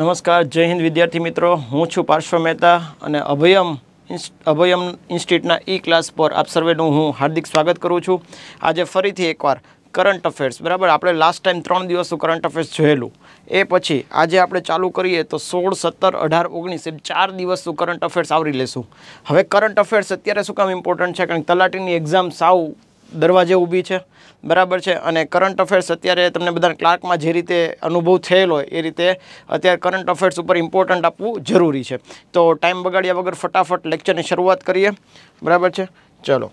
નમસ્કાર જય હિન્દ વિદ્યાર્થી મિત્રો હું છું પાર્શ્વ મહેતા અને અભયમ અભયમ ઇન્સ્ટિટ્યૂટના ઈ ક્લાસ પર આપ સર્વેનું હું હાર્દિક સ્વાગત કરું છું આજે ફરીથી એકવાર કરંટ અફેર્સ બરાબર આપણે લાસ્ટ ટાઈમ ત્રણ દિવસનું કરંટ અફેર્સ જોયેલું એ પછી આજે આપણે ચાલુ કરીએ તો સોળ સત્તર અઢાર ઓગણીસ એમ ચાર દિવસનું કરંટ અફેર્સ આવરી લેશું હવે કરંટ અફેર્સ અત્યારે શું કામ ઇમ્પોર્ટન્ટ છે કારણ કે તલાટીની એક્ઝામ સાવ દરવાજે ઊભી છે બરાબર છે અને કરંટ અફેર્સ અત્યારે તમને બધા ક્લાર્કમાં જે રીતે અનુભવ થયેલો એ રીતે અત્યારે કરંટ અફેર્સ ઉપર ઇમ્પોર્ટન્ટ આપવું જરૂરી છે તો ટાઈમ બગાડ્યા વગર ફટાફટ લેક્ચરની શરૂઆત કરીએ બરાબર છે ચલો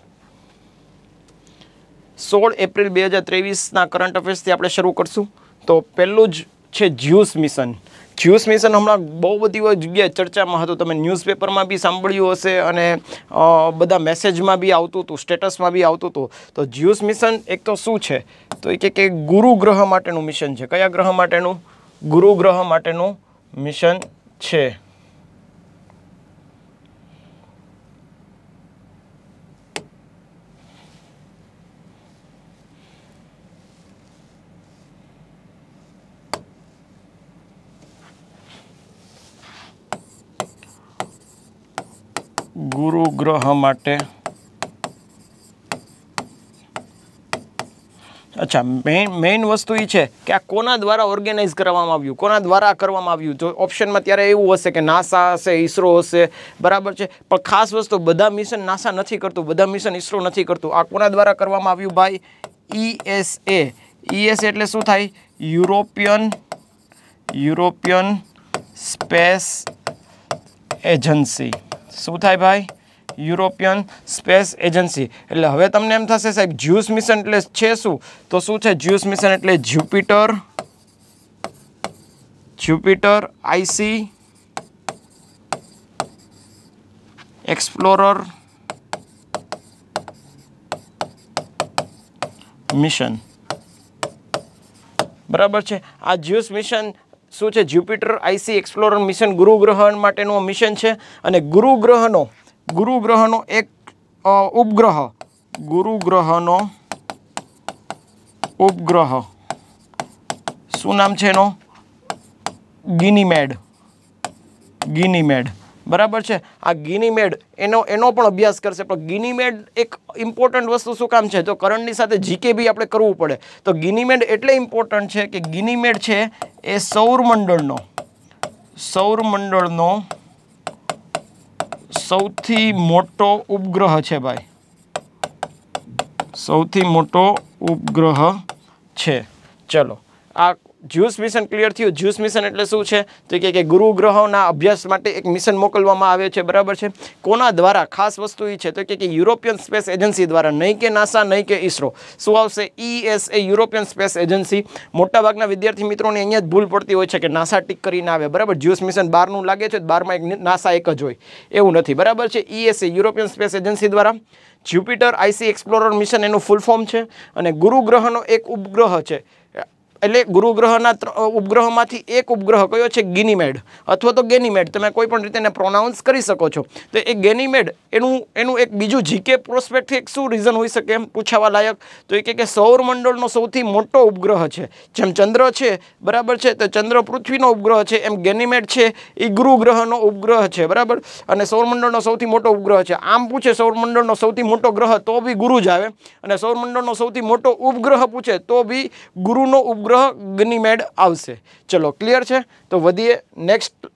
સોળ એપ્રિલ બે હજાર ત્રેવીસના કરંટ અફેર્સથી આપણે શરૂ કરશું તો પહેલું જ છે જ્યુસ મિશન જ્યુસ મિશન હમણાં બહુ બધી જગ્યાએ ચર્ચામાં હતું તમે ન્યૂઝપેપરમાં બી સાંભળ્યું હશે અને બધા મેસેજમાં બી આવતું હતું સ્ટેટસમાં બી આવતું હતું તો જ્યુસ મિશન એક તો શું છે તો એ કે ગુરુ ગ્રહ માટેનું મિશન છે કયા ગ્રહ માટેનું ગુરુ ગ્રહ માટેનું મિશન છે ગુરુ ગ્રહ માટે અચ્છા મેઇન મેઇન વસ્તુ એ છે કે આ કોના દ્વારા ઓર્ગેનાઇઝ કરવામાં આવ્યું કોના દ્વારા કરવામાં આવ્યું જો ઓપ્શનમાં ત્યારે એવું હશે કે નાસા હશે ઈસરો હશે બરાબર છે પણ ખાસ વસ્તુ બધા મિશન નાસા નથી કરતું બધા મિશન ઈસરો નથી કરતું આ કોના દ્વારા કરવામાં આવ્યું ભાઈ ઈએસએ e ઈએસ e એટલે શું થાય યુરોપિયન યુરોપિયન સ્પેસ એજન્સી सउथाय भाई युरोपियन स्पेस एजेंसी એટલે હવે તમને એમ થશે સાહેબ જ્યુસ મિશન એટલે શું તો શું છે જ્યુસ મિશન એટલે Jupiter Jupiter IC Explorer Mission બરાબર છે આ જ્યુસ મિશન શું છે જ્યુપિટર આઈસી એક્સપ્લોરર મિશન ગુરુ ગ્રહણ માટેનું મિશન છે અને ગુરુગ્રહનો ગુરુગ્રહનો એક ઉપગ્રહ ગુરુગ્રહનો ઉપગ્રહ શું નામ છે એનો ગિનીમેડ ગિનીમેડ બરાબર છે આ ગિનીમેડ એનો એનો પણ અભ્યાસ કરશે પણ ગિનીમેડ એક ઇમ્પોર્ટન્ટ વસ્તુ શું કામ છે તો કરંટની સાથે જીકે બી આપણે કરવું પડે તો ગિનીમેડ એટલે ઇમ્પોર્ટન્ટ છે કે ગિનીમેડ છે એ સૌરમંડળનો સૌરમંડળનો સૌથી મોટો ઉપગ્રહ છે ભાઈ સૌથી મોટો ઉપગ્રહ છે ચલો આ જ્યુસ મિશન ક્લિયર થયું જ્યુસ મિશન એટલે શું છે તો કે ગુરુ ગ્રહોના અભ્યાસ માટે એક મિશન મોકલવામાં આવે છે બરાબર છે કોના દ્વારા ખાસ વસ્તુ એ છે તો કે યુરોપિયન સ્પેસ એજન્સી દ્વારા નહીં કે નાસા નહીં કે ઇસરો શું આવશે ESA European space agency મોટાભાગના વિદ્યાર્થી મિત્રોને અહીંયા જ ભૂલ પડતી હોય છે કે નાસા ટીક કરીને આવે બરાબર જ્યુસ મિશન બારનું લાગે છે બારમાં એક નાસા એક જ હોય એવું નથી બરાબર છે ESA European space agency દ્વારા જ્યુપિટર આઈસી એક્સપ્લોરર મિશન એનું ફૂલ ફોર્મ છે અને ગુરુગ્રહનો એક ઉપગ્રહ છે એટલે ગુરુગ્રહના ઉપગ્રહમાંથી એક ઉપગ્રહ કયો છે ગિનીમેડ અથવા તો ગેનીમેડ તમે કોઈ પણ રીતે એને પ્રોનાઉન્સ કરી શકો છો તો એ ગેનીમેડ એનું એનું એક બીજું જીકે પ્રોસ્પેક્ટથી એક શું રીઝન હોઈ શકે એમ પૂછાવા લાયક તો એ કે સૌરમંડળનો સૌથી મોટો ઉપગ્રહ છે જેમ ચંદ્ર છે બરાબર છે તો ચંદ્ર પૃથ્વીનો ઉપગ્રહ છે એમ ગેનીમેડ છે એ ગુરુગ્રહનો ઉપગ્રહ છે બરાબર અને સૌરમંડળનો સૌથી મોટો ઉપગ્રહ છે આમ પૂછે સૌરમંડળનો સૌથી મોટો ગ્રહ તો બી ગુરુ જ આવે અને સૌરમંડળનો સૌથી મોટો ઉપગ્રહ પૂછે તો બી ગુરુનો ઉપગ્રહ ઉપગ્રહ ગનીમેડ આવશે ચલો ક્લિયર છે તો વધીએ નેક્સ્ટ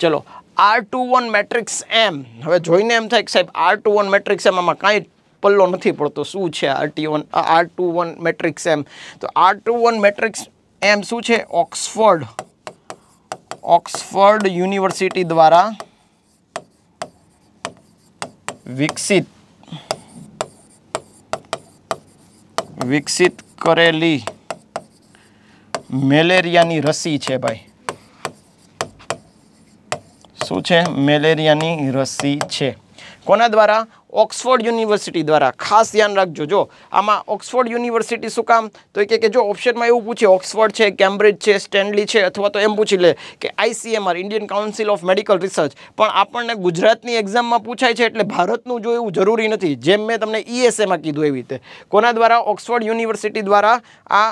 ચલો R two one matrix M હવે જોઈને એમ થાય કે સાહેબ R two one matrix M આમાં કાંઈ પલ્લો નથી પડતો શું છે R T one R two one matrix M તો R two one matrix M શું છે ઓક્સફર્ડ ઓક્સફર્ડ યુનિવર્સિટી દ્વારા વિકસિત વિકસિત કરેલી મેલેરિયાની રસી છે ભાઈ શું છે મેલેરિયાની રસી છે કોના દ્વારા ઓક્સફોર્ડ યુનિવર્સિટી દ્વારા ખાસ ધ્યાન રાખજો જો આમાં ઓક્સફોર્ડ યુનિવર્સિટી શું કામ તો કે જો ઓપ્શનમાં એવું પૂછે ઓક્સફર્ડ છે કેમ્બ્રિજ છે સ્ટેન્ડલી છે અથવા તો એમ પૂછી લે કે ICMR Indian council of medical research પણ આપણને ગુજરાતની એક્ઝામમાં પૂછાય છે એટલે ભારતનું જો એવું જરૂરી નથી જેમ મેં તમને ઈએસએમાં કીધું એવી રીતે કોના દ્વારા ઓક્સફોર્ડ યુનિવર્સિટી દ્વારા આ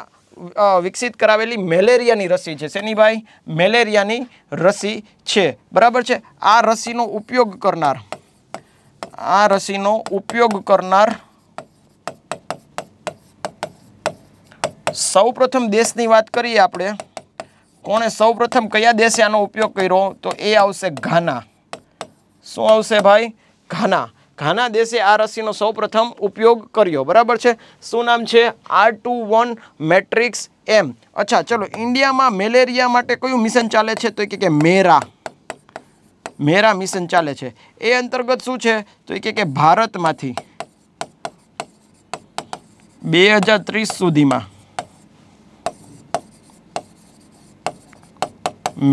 વિકસિત કરાવેલી મેલેરિયાની રસી છે શેની ભાઈ મેલેરિયાની રસી છે બરાબર છે આ રસીનો ઉપયોગ કરનાર આ રસીનો ઉપયોગ કરનાર સૌપ્રથમ દેશની વાત કરીએ આપણે કોણે સૌપ્રથમ કયા દેશે આનો ઉપયોગ કર્યો તો એ આવશે ઘાના શું આવશે ભાઈ ઘાના ઘાના દેશે આ રસીનો સૌપ્રથમ ઉપયોગ કર્યો બરાબર છે શું નામ છે R two one matrix M અચ્છા ચલો ઇન્ડિયામાં મેલેરિયા માટે કયું મિશન ચાલે છે તો કે મેરા મેરા મિશન ચાલે છે એ અંતર્ગત શું છે તો એ કે ભારતમાંથી બે હજાર ત્રીસ સુધીમાં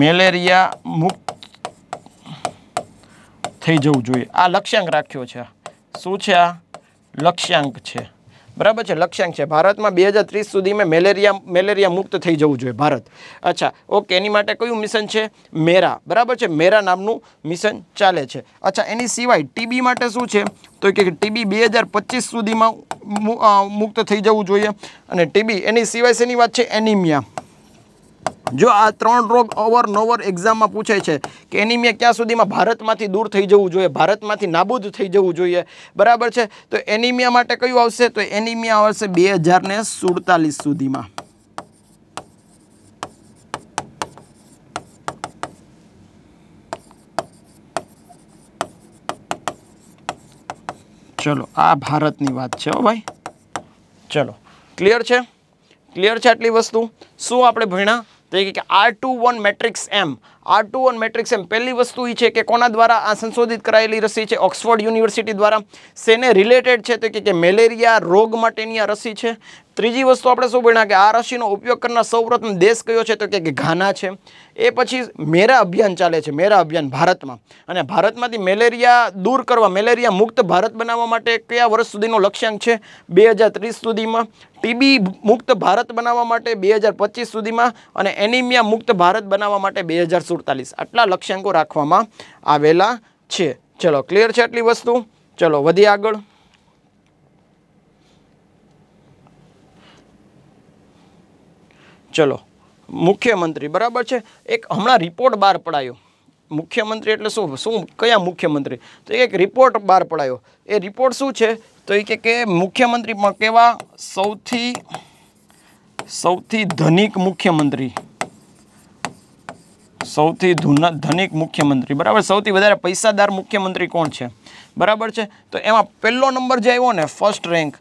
મેલેરિયા મુક્ત થઈ જવું જોઈએ આ લક્ષ્યાંક રાખ્યો છે શું છે આ લક્ષ્યાંક છે બરાબર છે લક્ષ્યાંક છે ભારતમાં બે હજાર ત્રીસ સુધીમાં મેલેરિયા મેલેરિયા મુક્ત થઈ જવું જોઈએ ભારત અચ્છા ઓકે એની માટે કયું મિશન છે મેરા બરાબર છે મેરા નામનું મિશન ચાલે છે અચ્છા એની સિવાય ટીબી માટે શું છે તો કે ટીબી બે હજાર પચીસ સુધીમાં મુક્ત થઈ જવું જોઈએ અને ટીબી એની સિવાય શેની વાત છે એનિમિયા જો આ ત્રણ રોગ અવરનવર એક્ઝામમાં પૂછે છે કે એનિમિયા ક્યાં સુધીમાં ભારતમાંથી દૂર થઈ જવું જોઈએ ભારતમાંથી નાબૂદ થઈ જવું જોઈએ બરાબર છે તો એનિમિયા માટે કયું આવશે તો એનિમિયા આવશે બે હજારને સુડતાલીસ સુધીમાં ચલો આ ભારતની વાત છે હો ભાઈ ચલો ક્લિયર છે ક્લિયર છે આટલી વસ્તુ શું આપણે ભણ્યા તો એ કે R two one matrix M R two one matrix M પહેલી વસ્તુ એ છે કે કોના દ્વારા આ સંશોધિત કરાયેલી રસી છે ઓક્સફોર્ડ યુનિવર્સિટી દ્વારા સેને રિલેટેડ છે તો કે મેલેરિયા રોગ માટેની આ રસી છે ત્રીજી વસ્તુ આપણે શું ભણ્યા કે આ રસીનો ઉપયોગ કરનાર સૌપ્રથમ દેશ કયો છે તો કે ઘાના છે એ પછી મેરા અભિયાન ચાલે છે મેરા અભિયાન ભારતમાં અને ભારતમાંથી મેલેરિયા દૂર કરવા મેલેરિયા મુક્ત ભારત બનાવવા માટે કયા વર્ષ સુધીનો લક્ષ્યાંક છે બે સુધીમાં ટીબી મુક્ત ભારત બનાવવા માટે બે સુધીમાં અને એનિમિયા મુક્ત ભારત બનાવવા માટે બે આટલા લક્ષ્યાંકો રાખવામાં આવેલા છે ચલો ક્લિયર છે આટલી વસ્તુ ચલો વધી આગળ ચલો મુખ્યમંત્રી બરાબર છે એક હમણાં રિપોર્ટ બહાર પડાયો મુખ્યમંત્રી એટલે શું શું કયા મુખ્યમંત્રી તો એક રિપોર્ટ બહાર પડાયો એ રિપોર્ટ શું છે તો એ કે મુખ્યમંત્રીમાં કેવા સૌથી સૌથી ધનિક મુખ્યમંત્રી સૌથી ધનિક મુખ્યમંત્રી બરાબર સૌથી વધારે પૈસાદાર મુખ્યમંત્રી કોણ છે બરાબર છે તો એમાં પહેલો નંબર જે આવ્યો ને ફર્સ્ટ રેન્ક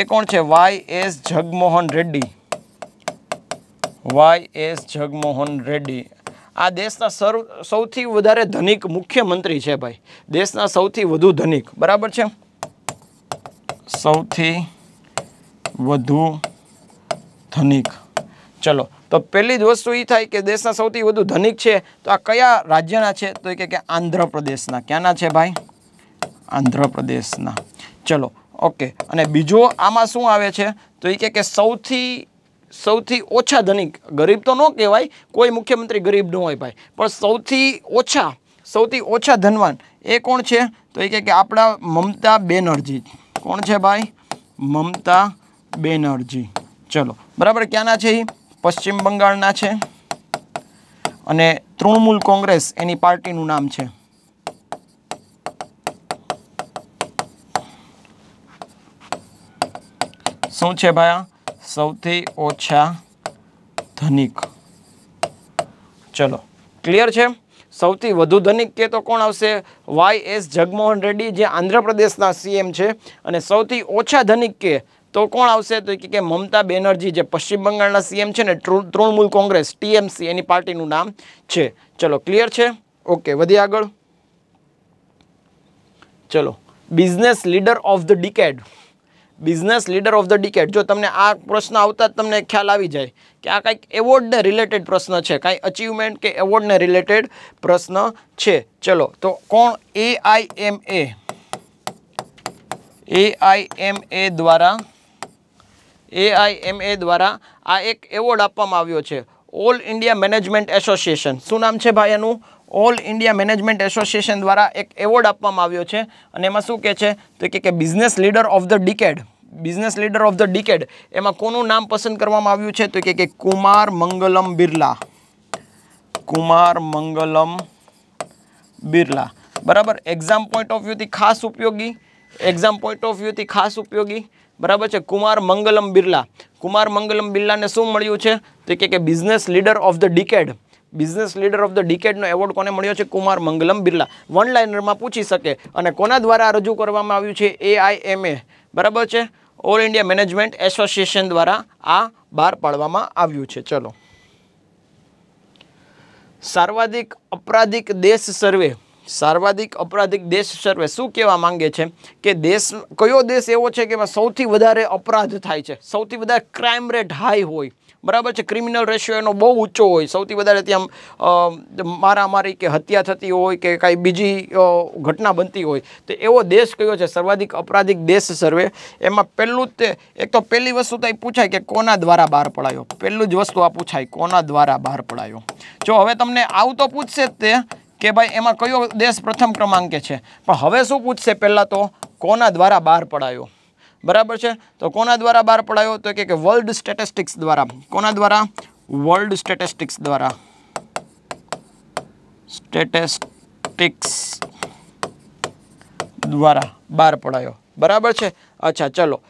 એ કોણ છે Y S Jaganmohan Reddy Y S Jaganmohan Reddy આ દેશના સર્વ સૌથી વધારે ધનિક મુખ્યમંત્રી છે ભાઈ દેશના સૌથી વધુ ધનિક બરાબર છે સૌથી વધુ ધનિક ચલો તો પહેલી જ વસ્તુ એ થાય કે દેશના સૌથી વધુ ધનિક છે તો આ કયા રાજ્યના છે તો કે આંધ્રપ્રદેશના ક્યાંના છે ભાઈ આંધ્રપ્રદેશના ચલો ઓકે અને બીજો આમાં શું આવે છે તો એ કે સૌથી સૌથી ઓછા ધનિક ગરીબ તો ન કહેવાય કોઈ મુખ્યમંત્રી ગરીબ ન હોય ભાઈ પણ સૌથી ઓછા સૌથી ઓછા ધનવાન એ કોણ છે તો એ કે આપણા મમતા બેનર્જી કોણ છે ભાઈ મમતા બેનર્જી ચલો બરાબર ક્યાંના છે એ પશ્ચિમ બંગાળના છે અને તૃણમૂલ કોંગ્રેસ એની પાર્ટીનું નામ છે શું છે ભાઈ સૌથી ઓછા ધનિક ચલો ક્લિયર છે સૌથી વધુ ધનિક કે તો કોણ આવશે વાય એસ જગમોહન રેડ્ડી જે આંધ્રપ્રદેશના સીએમ છે અને સૌથી ઓછા ધનિક કે તો કોણ આવશે તો કે મમતા બેનર્જી જે પશ્ચિમ બંગાળના સીએમ છે ને તૃણમૂલ કોંગ્રેસ ટીએમસી એની પાર્ટીનું નામ છે ચલો ક્લિયર છે ઓકે વધી આગળ ચલો business leader of the decade business leader of the decade જો તમને આ પ્રશ્ન આવતા જ તમને ખ્યાલ આવી જાય કે આ કંઈક એવોર્ડને રિલેટેડ પ્રશ્ન છે કાંઈ અચિવમેન્ટ કે એવોર્ડને રિલેટેડ પ્રશ્ન છે ચલો તો કોણ એ એ આઈ આઈ એમ એમ એ દ્વારા એ આઈ એમ એ દ્વારા આ એક એવોર્ડ આપવામાં આવ્યો છે ઓલ ઇન્ડિયા મેનેજમેન્ટ એસોસિએશન શું નામ છે ભાઈ એનું ઓલ ઇન્ડિયા મેનેજમેન્ટ એસોસિએશન દ્વારા એક એવોર્ડ આપવામાં આવ્યો છે અને એમાં શું કહે છે તો કે business leader of the decade business leader of the decade એમાં કોનું નામ પસંદ કરવામાં આવ્યું છે તો કે કુમાર મંગલમ બિરલા કુમાર મંગલમ બિરલા બરાબર એક્ઝામ પોઈન્ટ ઓફ વ્યૂથી ખાસ ઉપયોગી એક્ઝામ પોઈન્ટ ઓફ વ્યૂથી ખાસ ઉપયોગી બરાબર છે કુમાર મંગલમ બિરલા કુમાર મંગલમ બિરલાને શું મળ્યું છે તો કે business leader of the decade business leader of the ડિકેડનો એવોર્ડ કોને મળ્યો છે કુમાર મંગલમ બિરલા વન લાઇનરમાં પૂછી શકે અને કોના દ્વારા રજૂ કરવામાં આવ્યું છે એઆઈએમએ બરાબર છે ઓલ ઇન્ડિયા મેનેજમેન્ટ એસોસિએશન દ્વારા આ બહાર પાડવામાં આવ્યું છે ચલો સાર્વાધિક અપરાધિક દેશ સર્વે સાર્વાધિક અપરાધિક દેશ સર્વે શું કહેવા માંગે છે કે દેશ કયો દેશ એવો છે કે એમાં સૌથી વધારે અપરાધ થાય છે સૌથી વધારે ક્રાઇમ રેટ હાઈ હોય બરાબર છે ક્રિમિનલ રેશિયો એનો બહુ ઊંચો હોય સૌથી વધારે ત્યાં મારામારી કે હત્યા થતી હોય કે કાંઈ બીજી ઘટના બનતી હોય તો એવો દેશ કયો છે સર્વાધિક અપરાધિક દેશ સર્વે એમાં પહેલું જ તે એક તો પહેલી વસ્તુ તો પૂછાય કે કોના દ્વારા બહાર પડાયો પહેલું જ વસ્તુ આ પૂછાય કોના દ્વારા બહાર પડાયો જો હવે તમને આવું તો પૂછશે જ તે કે ભાઈ એમાં કયો દેશ પ્રથમ ક્રમાંકે છે પણ હવે શું પૂછશે પહેલાં તો કોના દ્વારા બહાર પડાયો બરાબર છે તો કોના દ્વારા બહાર પડાયો તો કે વર્લ્ડ સ્ટેટિસ્ટિક્સ દ્વારા કોના દ્વારા વર્લ્ડ સ્ટેટિસ્ટિક્સ દ્વારા સ્ટેટિસ્ટિક્સ દ્વારા બહાર પડાયો બરાબર છે અચ્છા ચલો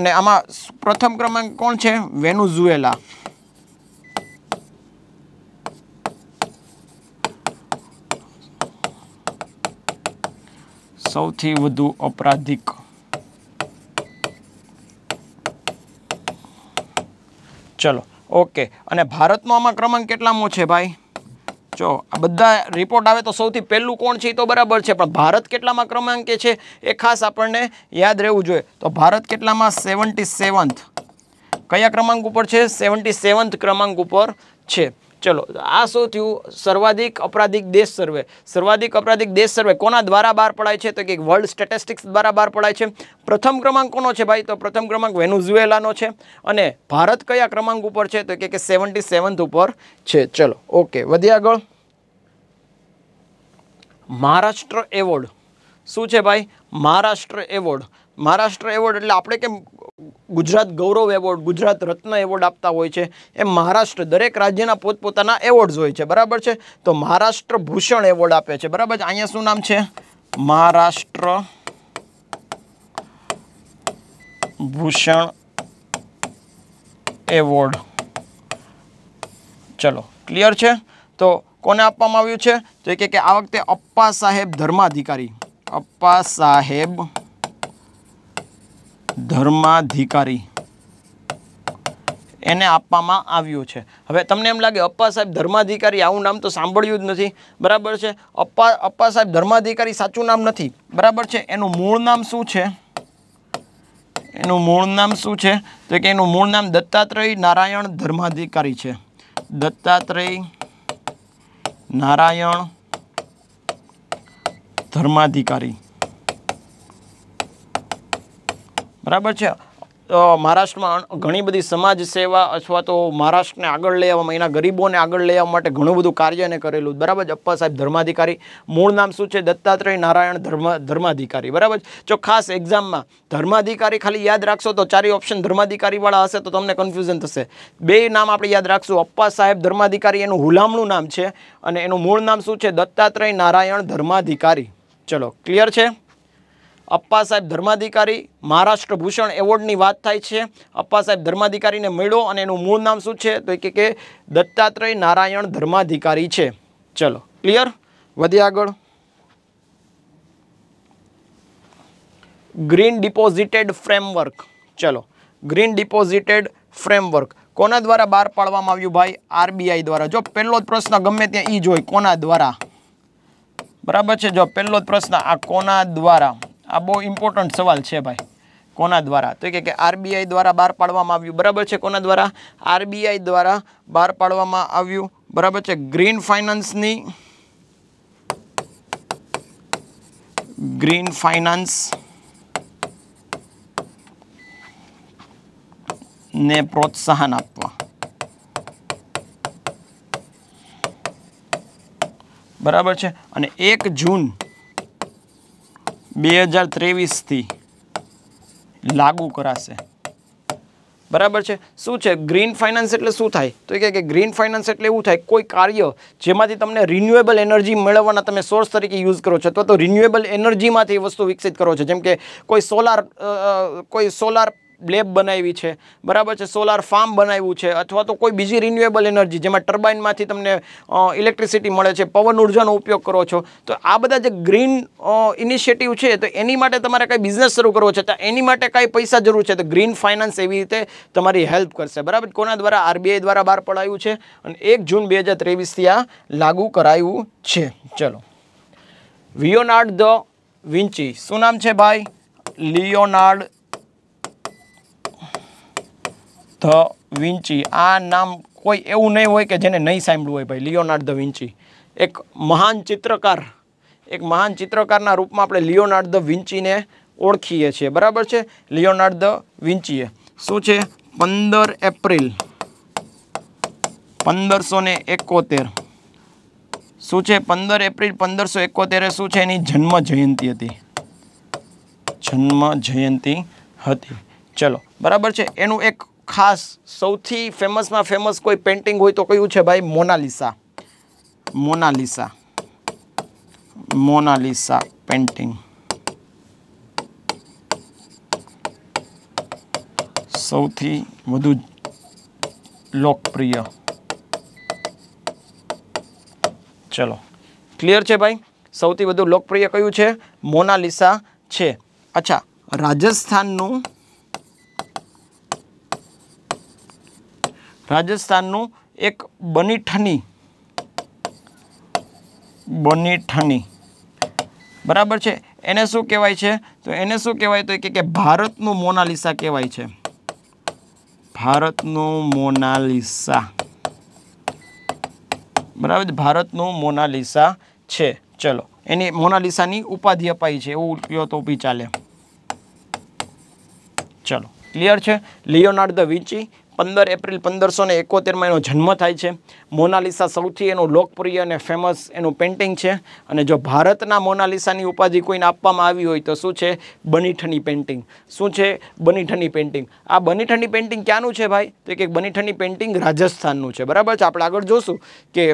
અને આમાં પ્રથમ ક્રમાંક કોણ છે વેનુઝુએલા સૌથી વધુ અપરાધિક ચલો ઓકે અને ભારતનો આમાં ક્રમાંક કેટલામો છે ભાઈ જો આ બધા રિપોર્ટ આવે તો સૌથી પહેલું કોણ છે એ તો બરાબર છે પણ ભારત કેટલામાં ક્રમાંકે છે એ ખાસ આપણને યાદ રહેવું જોઈએ તો ભારત કેટલામાં સેવન્ટી સેવન્થ કયા ક્રમાંક ઉપર છે સેવન્ટી સેવન્થ ક્રમાંક ઉપર છે ચલો આ શું થયું સર્વાધિક અપરાધિક દેશ સર્વે સર્વાધિક અપરાધિક દેશ સર્વે કોના દ્વારા બહાર પડાય છે તો કે વર્લ્ડ સ્ટેટિસ્ટિક્સ દ્વારા બહાર પડાય છે પ્રથમ ક્રમાંક કોનો છે ભાઈ તો પ્રથમ ક્રમાંક વેનુઝુએલાનો છે અને ભારત કયા ક્રમાંક ઉપર છે તો કે સેવન્ટી સેવન્થ ઉપર છે ચલો ઓકે વધીએ આગળ મહારાષ્ટ્ર એવોર્ડ શું છે ભાઈ મહારાષ્ટ્ર એવોર્ડ મહારાષ્ટ્ર એવોર્ડ એટલે આપણે કેમ ગુજરાત ગૌરવ એવોર્ડ ગુજરાત રત્ન એવોર્ડ આપતા હોય છે એમ મહારાષ્ટ્ર દરેક રાજ્યના પોતપોતાના એવોર્ડ્સ હોય છે બરાબર છે તો મહારાષ્ટ્ર ભૂષણ એવોર્ડ આપે છે બરાબર છે અહીંયા શું નામ છે મહારાષ્ટ્ર ભૂષણ એવોર્ડ ચલો ક્લિયર છે તો કોને આપવામાં આવ્યું છે તો એ કે આ વખતે અપ્પા સાહેબ ધર્માધિકારી અપ્પા સાહેબ ધર્માધિકારી એને આપવામાં આવ્યું છે હવે તમને એમ લાગે અપ્પા સાહેબ ધર્માધિકારી આવું નામ તો સાંભળ્યું જ નથી બરાબર છે અપ્પા અપ્પા સાહેબ ધર્માધિકારી સાચું નામ નથી બરાબર છે એનું મૂળ નામ શું છે એનું મૂળ નામ શું છે તો કે એનું મૂળ નામ દત્તાત્રેય નારાયણ ધર્માધિકારી છે દત્તાત્રેય નારાયણ ધર્માધિકારી બરાબર છે મહારાષ્ટ્રમાં ઘણી બધી સમાજ સેવા અથવા તો મહારાષ્ટ્રને આગળ લઈ આવવામાં એના ગરીબોને આગળ લઈ આવવા માટે ઘણું બધું કાર્ય એને કરેલું બરાબર અપ્પા સાહેબ ધર્માધિકારી મૂળ નામ શું છે દત્તાત્રેય નારાયણ ધર્મ ધર્માધિકારી બરાબર જો ખાસ એક્ઝામમાં ધર્માધિકારી ખાલી યાદ રાખશો તો ચારેય ઓપ્શન ધર્માધિકારીવાળા હશે તો તમને કન્ફ્યુઝન થશે બે નામ આપણે યાદ રાખશું અપ્પા સાહેબ ધર્માધિકારી એનું હુલામણું નામ છે અને એનું મૂળ નામ શું છે દત્તાત્રેય નારાયણ ધર્માધિકારી ચલો ક્લિયર છે અપ્પા સાહેબ ધર્માધિકારી મહારાષ્ટ્ર ભૂષણ એવોર્ડની વાત થાય છે અપ્પા સાહેબ ધર્માધિકારીને મળ્યો અને એનું મૂળ નામ શું છે તો કે દત્તાત્રેય નારાયણ ધર્માધિકારી છે ચલો ક્લિયર વધીએ આગળ ગ્રીન ડિપોઝિટેડ ફ્રેમવર્ક ચલો ગ્રીન ડિપોઝિટેડ ફ્રેમવર્ક કોના દ્વારા બહાર પાડવામાં આવ્યું ભાઈ આરબીઆઈ દ્વારા જો પહેલો જ પ્રશ્ન ગમે ત્યાં એ જોઈ કોના દ્વારા બરાબર છે જો પહેલો જ પ્રશ્ન આ કોના દ્વારા આ બહુ ઇમ્પોર્ટન્ટ સવાલ છે ભાઈ કોના દ્વારા તો કે આરબીઆઈ દ્વારા બહાર પાડવામાં આવ્યું બરાબર છે કોના દ્વારા આરબીઆઈ દ્વારા બહાર પાડવામાં આવ્યું બરાબર છે ગ્રીન ફાઇનાન્સની ગ્રીન ફાઇનાન્સ ને પ્રોત્સાહન આપવા બરાબર છે અને એક જૂન બે હજાર ત્રેવીસથી લાગુ કરાશે બરાબર છે શું છે ગ્રીન ફાઇનાન્સ એટલે શું થાય તો એ કે ગ્રીન ફાઇનાન્સ એટલે એવું થાય કોઈ કાર્ય જેમાંથી તમને રિન્યુએબલ એનર્જી મેળવવાના તમે સોર્સ તરીકે યુઝ કરો છો અથવા તો રિન્યુએબલ એનર્જીમાંથી વસ્તુ વિકસિત કરો છો જેમ કે કોઈ સોલાર કોઈ સોલાર લેબ બનાવી છે બરાબર છે સોલાર ફાર્મ બનાવ્યું છે અથવા તો કોઈ બીજી રિન્યુએબલ એનર્જી જેમાં ટર્બાઇનમાંથી તમને ઇલેક્ટ્રિસિટી મળે છે પવન ઉર્જાનો ઉપયોગ કરો છો તો આ બધા જે ગ્રીન ઇનિશિયેટિવ છે તો એની માટે તમારે કંઈ બિઝનેસ શરૂ કરવો છે તો એની માટે કાંઈ પૈસા જરૂર છે તો ગ્રીન ફાઇનાન્સ એવી રીતે તમારી હેલ્પ કરશે બરાબર કોના દ્વારા આરબીઆઈ દ્વારા બહાર પડાયું છે અને એક જૂન બે હજાર ત્રેવીસથી આ લાગુ કરાયું છે ચલો વિયોનાર્ડ ધ વિંચી શું નામ છે ભાઈ લિયોનાર્ડ ધ વિંચી આ નામ કોઈ એવું નહીં હોય કે જેને નહીં સાંભળ્યું હોય ભાઈ લિયોનાર્ડ ધ વિંચી એક મહાન ચિત્રકાર એક મહાન ચિત્રકારના રૂપમાં આપણે લિયોનાર્ડ ધ વિંચીને ઓળખીએ છીએ બરાબર છે લિયોનાર્ડ ધ વિંચીએ શું છે પંદર એપ્રિલ પંદરસો ને એકોતેર શું છે પંદર એપ્રિલ પંદરસો એકોતેરે શું છે એની જન્મ જયંતિ હતી જન્મ જયંતિ હતી ચલો બરાબર છે એનું એક ખાસ સૌથી ફેમસમાં ફેમસ કોઈ પેન્ટિંગ હોય તો કયું છે ભાઈ મોનાલિસા મોનાલિસા મોનાલિસા પેન્ટિંગ સૌથી વધુ લોકપ્રિય ચલો ક્લિયર છે ભાઈ સૌથી વધુ લોકપ્રિય કયું છે મોનાલિસા છે અચ્છા રાજસ્થાનનું રાજસ્થાનનું એક બનીઠની બનીઠની બરાબર છે એને શું કહેવાય છે તો એને શું કહેવાય તો કે ભારતનું મોનાલિસા કહેવાય છે ભારતનું મોનાલિસા બરાબર ભારતનું મોનાલિસા છે ચલો એની મોનાલિસાની ઉપાધિ અપાઈ છે એવું કયો તો બી ચાલે ચલો ક્લિયર છે લિયોનાર્ડ ધ વિંચી પંદર એપ્રિલ પંદરસો ને એકોતેરમાં એનો જન્મ થાય છે મોનાલિસા સૌથી એનું લોકપ્રિય અને ફેમસ એનું પેઇન્ટિંગ છે અને જો ભારતના મોનાલિસાની ઉપાધિ કોઈને આપવામાં આવી હોય તો શું છે બનીઠની પેઇન્ટિંગ શું છે બનીઠની પેઇન્ટિંગ આ બનીઠની પેઇન્ટિંગ ક્યાંનું છે ભાઈ તો કે બનીઠની પેઇન્ટિંગ રાજસ્થાનનું છે બરાબર છે આપણે આગળ જોશું કે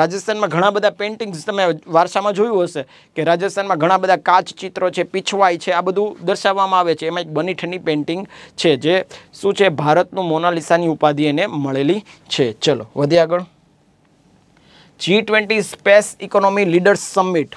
રાજસ્થાનમાં ઘણા બધા પેઇન્ટિંગ્સ તમે વારસામાં જોયું હશે કે રાજસ્થાનમાં ઘણા બધા કાચ ચિત્રો છે પીછવાઈ છે આ બધું દર્શાવવામાં આવે છે એમાં એક બનીઠની પેઇન્ટિંગ છે જે શું છે ભારતનું મોનાલિસા પૈસાની ઉપાધિ એને મળેલી છે ચલો વધી આગળ G twenty space economy leaders summit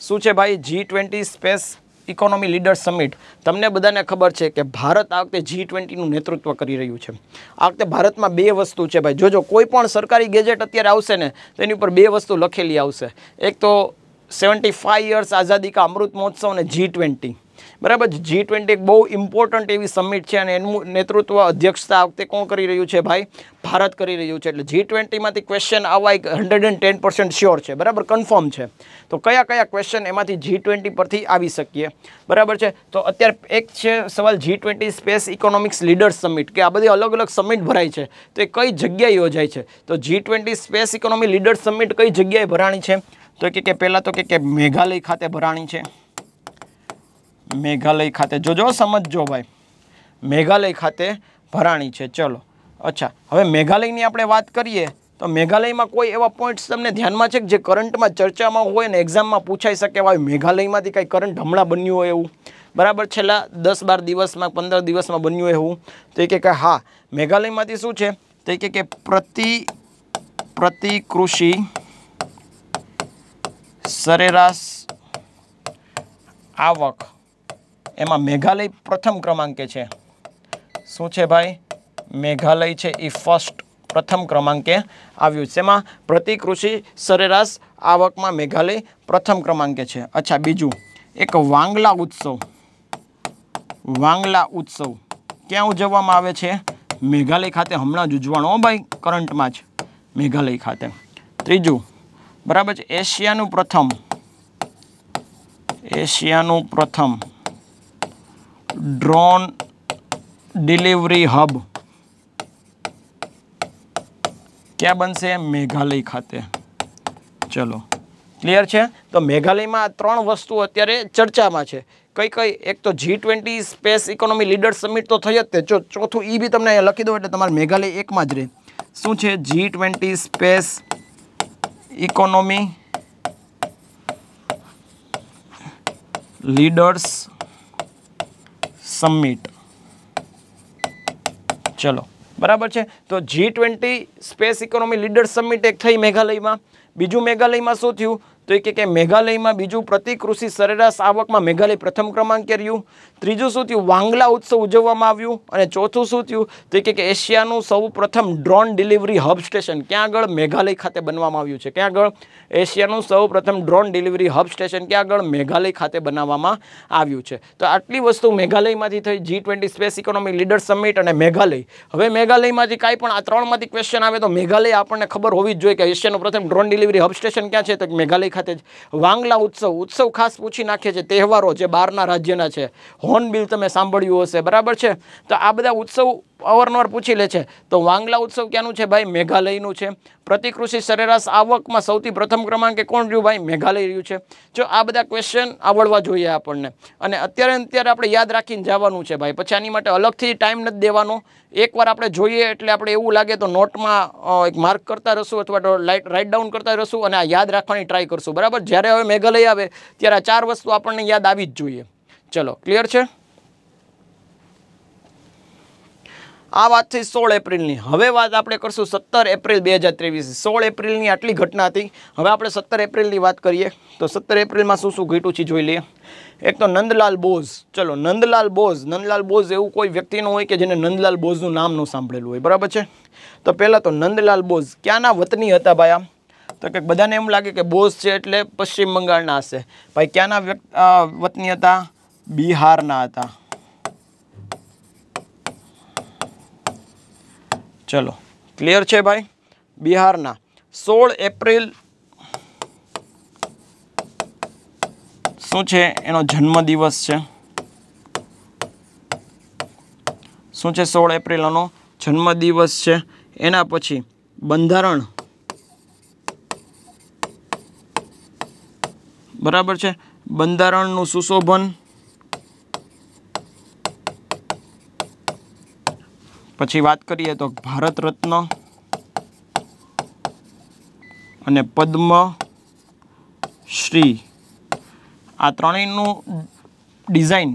શું છે ભાઈ G twenty space economy leaders summit તમને બધાને ખબર છે કે ભારત આ વખતે જી ટ્વેન્ટીનું નેતૃત્વ કરી રહ્યું છે આ વખતે ભારતમાં બે વસ્તુ છે ભાઈ જોજો કોઈ પણ સરકારી ગેજેટ અત્યારે આવશે ને તેની ઉપર બે વસ્તુ લખેલી આવશે એક તો સેવન્ટી ફાઇવ યર્સ આઝાદી કા અમૃત મહોત્સવ અને જી ટ્વેન્ટી બરાબર જી ટ્વેન્ટી એક બહુ ઇમ્પોર્ટન્ટ એવી સમિટ છે અને એનું નેતૃત્વ અધ્યક્ષતા આ વખતે કોણ કરી રહ્યું છે ભાઈ ભારત કરી રહ્યું છે એટલે જી ટ્વેન્ટીમાંથી ક્વેશ્ચન આવવા એક hundred and ten percent sure છે બરાબર કન્ફર્મ છે તો કયા કયા ક્વેશ્ચન એમાંથી જી ટ્વેન્ટી પરથી આવી શકીએ બરાબર છે તો અત્યારે એક છે સવાલ G twenty space economics leaders summit કે આ બધી અલગ અલગ સમિટ ભરાય છે તો એ કઈ જગ્યાએ યોજાય છે તો G twenty space economy leaders summit કઈ જગ્યાએ ભરાણી છે તો કે પહેલાં તો કે મેઘાલય ખાતે ભરાણી છે મેઘાલય ખાતે જોજો સમજજો ભાઈ મેઘાલય ખાતે ભરાણી છે ચલો અચ્છા હવે મેઘાલયની આપણે વાત કરીએ તો મેઘાલયમાં કોઈ એવા પોઈન્ટ્સ તમને ધ્યાનમાં છે કે જે કરંટમાં ચર્ચામાં હોય ને એક્ઝામમાં પૂછાઈ શકે એવા મેઘાલયમાંથી કંઈ કરંટ હમણાં બન્યું હોય એવું બરાબર છેલ્લા દસ બાર દિવસમાં પંદર દિવસમાં બન્યું હોય એવું તો એ કે હા મેઘાલયમાંથી શું છે તો એ કે પ્રતિ પ્રતિ કૃષિ સરેરાશ આવક એમાં મેઘાલય પ્રથમ ક્રમાંકે છે શું છે ભાઈ મેઘાલય છે એ ફર્સ્ટ પ્રથમ ક્રમાંકે આવ્યું છે એમાં પ્રતિ કૃષિ સરેરાશ આવકમાં મેઘાલય પ્રથમ ક્રમાંકે છે અચ્છા બીજું એક વાંગલા ઉત્સવ વાંગલા ઉત્સવ ક્યાં ઉજવવામાં આવે છે મેઘાલય ખાતે હમણાં જ ઉજવાણો ભાઈ કરંટમાં જ મેઘાલય ખાતે ત્રીજું બરાબર છે એશિયાનું પ્રથમ એશિયાનું પ્રથમ ડ્રોન ડિલિવરી હબ ક્યાં બનશે મેઘાલય ખાતે ચલો ક્લિયર છે તો મેઘાલયમાં ત્રણ વસ્તુ અત્યારે ચર્ચામાં છે કઈ કઈ એક તો G twenty space economy leader summit તો થઈ જ તે ચોથું ઈ બી તમને અહીંયા લખી દો એટલે તમારે મેઘાલય એકમાં જ રહે શું છે G twenty space economy leaders summit ચલો બરાબર છે તો G twenty space economy leader submit એક થઈ મેઘાલયમાં બીજું મેઘાલયમાં શું થયું તો એ કે મેઘાલયમાં બીજું પ્રતિકૃષિ સરેરાશ આવકમાં મેઘાલય પ્રથમ ક્રમાંકે રહ્યું ત્રીજું શું થયું વાંગલા ઉત્સવ ઉજવવામાં આવ્યું અને ચોથું શું થયું તો કે એશિયાનું સૌ પ્રથમ ડ્રોન ડિલિવરી હબ સ્ટેશન ક્યાં આગળ મેઘાલય ખાતે બનવામાં આવ્યું છે ક્યાં આગળ એશિયાનું સૌ પ્રથમ ડ્રોન ડિલિવરી હબ સ્ટેશન ક્યાં આગળ મેઘાલય ખાતે બનાવવામાં આવ્યું છે તો આટલી વસ્તુ મેઘાલયમાંથી થઈ G twenty space economic leader summit અને મેઘાલય હવે મેઘાલયમાંથી કાંઈ પણ આ ત્રણમાંથી ક્વેશ્ચન આવે તો મેઘાલય આપણને ખબર હોવી જ જોઈએ કે એશિયાનું પ્રથમ ડ્રોન ડિલિવરી હબ સ્ટેશન ક્યાં છે તો મેઘાલય ખાતે જ વાંગલા ઉત્સવ ઉત્સવ ખાસ પૂછી નાખે છે તહેવારો જે બહારના રાજ્યના છે હોર્નબિલ તમે સાંભળ્યું હશે બરાબર છે તો આ બધા ઉત્સવ અવારનવાર પૂછી લે છે તો વાંગલા ઉત્સવ ક્યાંનું છે ભાઈ મેઘાલયનું છે પ્રતિકૃષિ સરેરાશ આવકમાં સૌથી પ્રથમ ક્રમાંકે કોણ રહ્યું ભાઈ મેઘાલય રહ્યું છે જો આ બધા ક્વેશ્ચન આવડવા જોઈએ આપણને અને અત્યારે અત્યારે આપણે યાદ રાખીને જવાનું છે ભાઈ પછી આની માટે અલગથી ટાઈમ નથી દેવાનો એકવાર આપણે જોઈએ એટલે આપણે એવું લાગે તો નોટમાં એક માર્ક કરતા રહીશું અથવા તો લાઇટ રાઇટ ડાઉન કરતા રહીશું અને આ યાદ રાખવાની ટ્રાય કરશું બરાબર જ્યારે હવે મેઘાલય આવે ત્યારે આ ચાર વસ્તુ આપણને યાદ આવી જ જોઈએ ચલો ક્લિયર છે આ વાત થઈ સોળ એપ્રિલની હવે વાત આપણે કરશું સત્તર એપ્રિલ બે હજાર ત્રેવીસ સોળ એપ્રિલની આટલી ઘટના હતી હવે આપણે સત્તર એપ્રિલની વાત કરીએ તો સત્તર એપ્રિલમાં શું શું ઘટ્યું છે જોઈ લઈએ એક તો નંદલાલ બોઝ ચલો નંદલાલ બોઝ નંદલાલ બોઝ એવું કોઈ વ્યક્તિનું હોય કે જેને નંદલાલ બોઝનું નામ ન સાંભળેલું હોય બરાબર છે તો પહેલાં તો નંદલાલ બોઝ ક્યાંના વતની હતા ભાઈ આમ તો કે બધાને એમ લાગે કે બોઝ છે એટલે પશ્ચિમ બંગાળના હશે ભાઈ ક્યાંના વતની હતા બિહારના હતા ચલો ક્લિયર છે ભાઈ બિહારના સોળ એપ્રિલ શું છે એનો જન્મદિવસ છે શું છે સોળ એપ્રિલનો જન્મદિવસ છે એના પછી બંધારણ બરાબર છે બંધારણનું સુશોભન પછી વાત કરીએ તો ભારત રત્ન અને પદ્મ શ્રી આ ત્રણેયનું ડિઝાઇન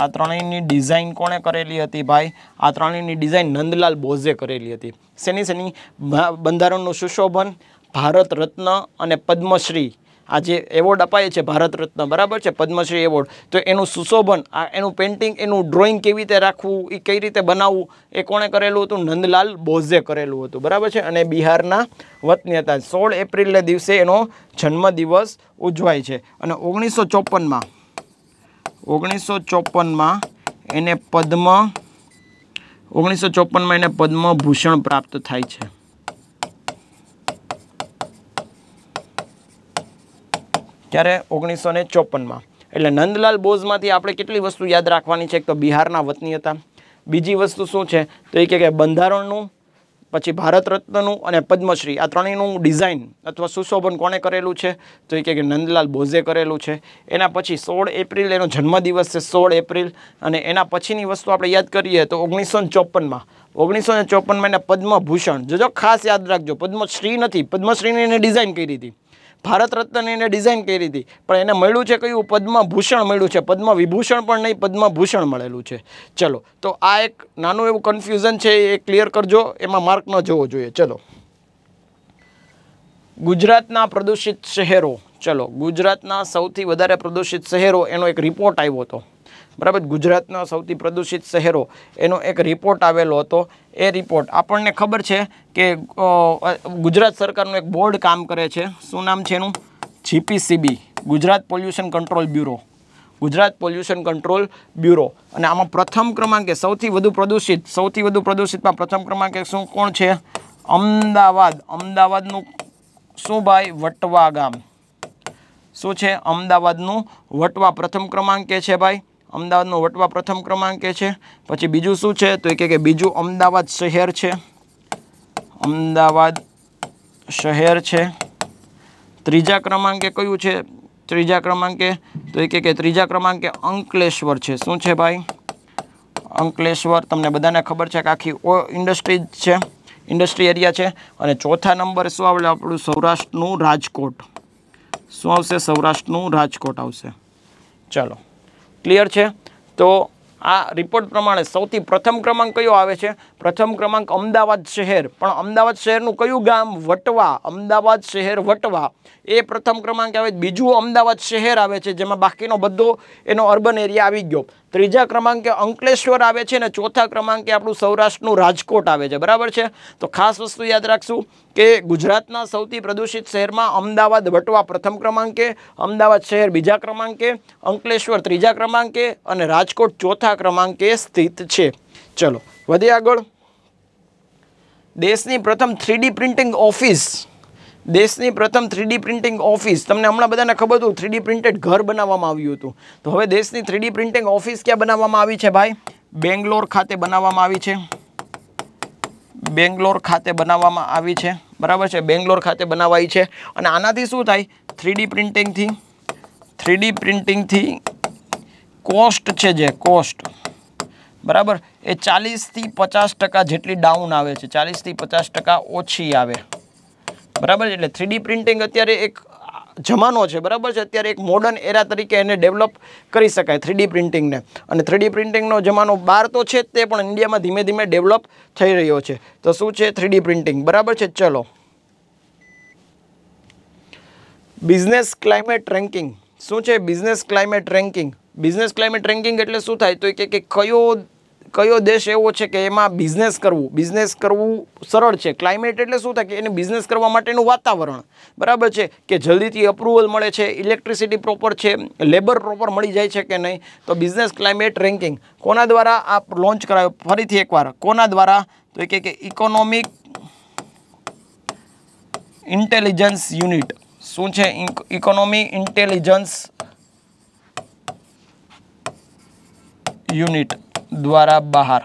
આ ત્રણેયની ડિઝાઇન કોણે કરેલી હતી ભાઈ આ ત્રણેયની ડિઝાઇન નંદલાલ બોઝે કરેલી હતી શેની શેની બંધારણનું સુશોભન ભારત રત્ન અને પદ્મશ્રી આ જે એવોર્ડ અપાય છે ભારત રત્ન બરાબર છે પદ્મશ્રી એવોર્ડ તો એનું સુશોભન આ એનું પેઇન્ટિંગ એનું ડ્રોઈંગ કેવી રીતે રાખવું એ કઈ રીતે બનાવવું એ કોણે કરેલું હતું નંદલાલ બોઝે કરેલું હતું બરાબર છે અને બિહારના વતની હતા સોળ એપ્રિલને દિવસે એનો જન્મદિવસ ઉજવાય છે અને ઓગણીસો ચોપનમાં ઓગણીસો ચોપનમાં એને પદ્મ ઓગણીસો ચોપનમાં એને પદ્મભૂષણ પ્રાપ્ત થાય છે ક્યારે ઓગણીસો ને ચોપનમાં એટલે નંદલાલ બોઝમાંથી આપણે કેટલી વસ્તુ યાદ રાખવાની છે તો બિહારના વતની હતા બીજી વસ્તુ શું છે તો એ કે બંધારણનું પછી ભારત રત્નનું અને પદ્મશ્રી આ ત્રણેયનું ડિઝાઇન અથવા સુશોભન કોણે કરેલું છે તો એ કે નંદલાલ બોઝે કરેલું છે એના પછી સોળ એપ્રિલ એનો જન્મદિવસ છે સોળ એપ્રિલ અને એના પછીની વસ્તુ આપણે યાદ કરીએ તો ઓગણીસો ને ચોપનમાં ઓગણીસો ચોપનમાં એને પદ્મભૂષણ જોજો ખાસ યાદ રાખજો પદ્મશ્રી નથી પદ્મશ્રીની એને ડિઝાઇન કરી હતી ભારત રત્નની એને ડિઝાઇન કરી હતી પણ એને મળ્યું છે કયું પદ્મભૂષણ મળ્યું છે પદ્મ વિભૂષણ પણ નહીં પદ્મભૂષણ મળેલું છે ચલો તો આ એક નાનું એવું કન્ફ્યુઝન છે એ ક્લિયર કરજો એમાં માર્ક ન જવો જોઈએ ચલો ગુજરાતના પ્રદૂષિત શહેરો ચલો ગુજરાતના સૌથી વધારે પ્રદૂષિત શહેરો એનો એક રિપોર્ટ આવ્યો હતો બરાબર ગુજરાતનો સૌથી પ્રદૂષિત શહેરો એનો એક રિપોર્ટ આવેલો હતો એ રિપોર્ટ આપણને ખબર છે કે ગુજરાત સરકારનું એક બોર્ડ કામ કરે છે શું નામ છે એનું GPCB Gujarat pollution control bureau Gujarat pollution control bureau અને આમાં પ્રથમ ક્રમાંકે સૌથી વધુ પ્રદૂષિત સૌથી વધુ પ્રદૂષિતમાં પ્રથમ ક્રમાંકે શું કોણ છે અમદાવાદ અમદાવાદનું શું ભાઈ વટવા ગામ શું છે અમદાવાદનું વટવા પ્રથમ ક્રમાંકે છે ભાઈ અમદાવાદનો વટવા પ્રથમ ક્રમાંકે છે પછી બીજું શું છે તો એ કે બીજું અમદાવાદ શહેર છે અમદાવાદ શહેર છે ત્રીજા ક્રમાંકે કયું છે ત્રીજા ક્રમાંકે તો એ કે ત્રીજા ક્રમાંકે અંકલેશ્વર છે શું છે ભાઈ અંકલેશ્વર તમને બધાને ખબર છે કે આખી ઓ ઇન્ડસ્ટ્રીઝ છે ઇન્ડસ્ટ્રી એરિયા છે અને ચોથા નંબર શું આવડે આપણું સૌરાષ્ટ્રનું રાજકોટ શું આવશે સૌરાષ્ટ્રનું રાજકોટ આવશે ચાલો ક્લિયર છે તો આ રિપોર્ટ પ્રમાણે સૌથી પ્રથમ ક્રમાંક કયો આવે છે પ્રથમ ક્રમાંક અમદાવાદ શહેર પણ અમદાવાદ શહેરનું કયું ગામ વટવા અમદાવાદ શહેર વટવા એ પ્રથમ ક્રમાંક આવે બીજું અમદાવાદ શહેર આવે છે જેમાં બાકીનો બધો એનો અર્બન એરિયા આવી ગયો ત્રીજા ક્રમાંકે અંકલેશ્વર આવે છે અને ચોથા ક્રમાંકે આપણું સૌરાષ્ટ્રનું રાજકોટ આવે છે બરાબર છે તો ખાસ વસ્તુ યાદ રાખશું કે ગુજરાતના સૌથી પ્રદૂષિત શહેરમાં અમદાવાદ વટવા પ્રથમ ક્રમાંકે અમદાવાદ શહેર બીજા ક્રમાંકે અંકલેશ્વર ત્રીજા ક્રમાંકે અને રાજકોટ ચોથા ક્રમાંકે સ્થિત છે ચલો વધી આગળ દેશની પ્રથમ થ્રીડી પ્રિન્ટિંગ ઓફિસ દેશની પ્રથમ થ્રીડી પ્રિન્ટિંગ ઓફિસ તમને હમણાં બધાને ખબર હતું થ્રીડી પ્રિન્ટેડ ઘર બનાવવામાં આવ્યું હતું તો હવે દેશની થ્રીડી પ્રિન્ટિંગ ઓફિસ ક્યાં બનાવવામાં આવી છે ભાઈ બેંગ્લોર ખાતે બનાવવામાં આવી છે બેંગ્લોર ખાતે બનાવવામાં આવી છે બરાબર છે બેંગ્લોર ખાતે બનાવાઈ છે અને આનાથી શું થાય થ્રીડી પ્રિન્ટિંગથી થ્રીડી પ્રિન્ટિંગથી કોસ્ટ છે જે કોસ્ટ બરાબર એ ચાલીસથી પચાસ ટકા જેટલી ડાઉન આવે છે ચાલીસથી પચાસ ટકા ઓછી આવે બરાબર એટલે થ્રીડી પ્રિન્ટિંગ અત્યારે એક જમાનો છે બરાબર છે અત્યારે એક મોડર્ન એરા તરીકે એને ડેવલપ કરી શકાય થ્રીડી પ્રિન્ટિંગને અને થ્રીડી પ્રિન્ટિંગનો જમાનો બહાર તો છે તે પણ ઇન્ડિયામાં ધીમે ધીમે ડેવલપ થઈ રહ્યો છે તો શું છે થ્રીડી પ્રિન્ટિંગ બરાબર છે ચલો બિઝનેસ ક્લાઇમેટ રેન્કિંગ શું છે business climate ranking business climate ranking એટલે શું થાય તો કે કયો કયો દેશ એવો છે કે એમાં બિઝનેસ કરવું બિઝનેસ કરવું સરળ છે ક્લાઇમેટ એટલે શું થાય કે એને બિઝનેસ કરવા માટેનું વાતાવરણ બરાબર છે કે જલ્દીથી અપ્રુવલ મળે છે ઇલેક્ટ્રિસિટી પ્રોપર છે લેબર પ્રોપર મળી જાય છે કે નહીં તો બિઝનેસ ક્લાઇમેટ રેન્કિંગ કોના દ્વારા આ લોન્ચ કરાયો ફરીથી એકવાર કોના દ્વારા તો એ કે ઇકોનોમિક ઇન્ટેલિજન્સ યુનિટ શું છે ઇકોનોમી ઇન્ટેલિજન્સ યુનિટ દ્વારા બહાર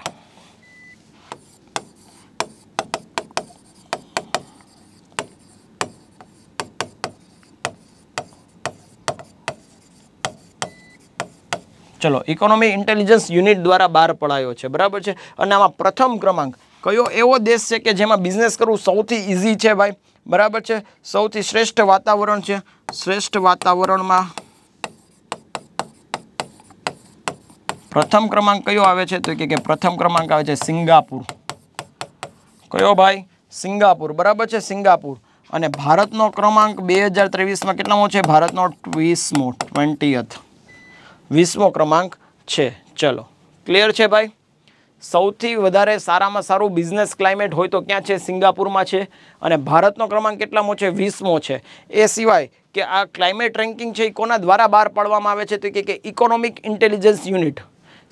ચલો ઇકોનોમી ઇન્ટેલિજન્સ યુનિટ દ્વારા બહાર પડાયો છે બરાબર છે અને આમાં પ્રથમ ક્રમાંક કયો એવો દેશ છે કે જેમાં બિઝનેસ કરવું સૌથી ઇઝી છે ભાઈ બરાબર છે સૌથી શ્રેષ્ઠ વાતાવરણ છે શ્રેષ્ઠ વાતાવરણમાં પ્રથમ ક્રમાંક કયો આવે છે તો કે પ્રથમ ક્રમાંક આવે છે સિંગાપુર કયો ભાઈ સિંગાપુર બરાબર છે સિંગાપુર અને ભારતનો ક્રમાંક બે હજાર ત્રેવીસમાં કેટલામો છે ભારતનો વીસમો ટ્વેન્ટીયથ વીસમો ક્રમાંક છે ચલો ક્લિયર છે ભાઈ સૌથી વધારે સારામાં સારું બિઝનેસ ક્લાઇમેટ હોય તો ક્યાં છે સિંગાપુરમાં છે અને ભારતનો ક્રમાંક કેટલામો છે વીસમો છે એ સિવાય કે આ ક્લાઇમેટ રેન્કિંગ છે એ કોના દ્વારા બહાર પાડવામાં આવે છે તો કે ઇકોનોમિક ઇન્ટેલિજન્સ યુનિટ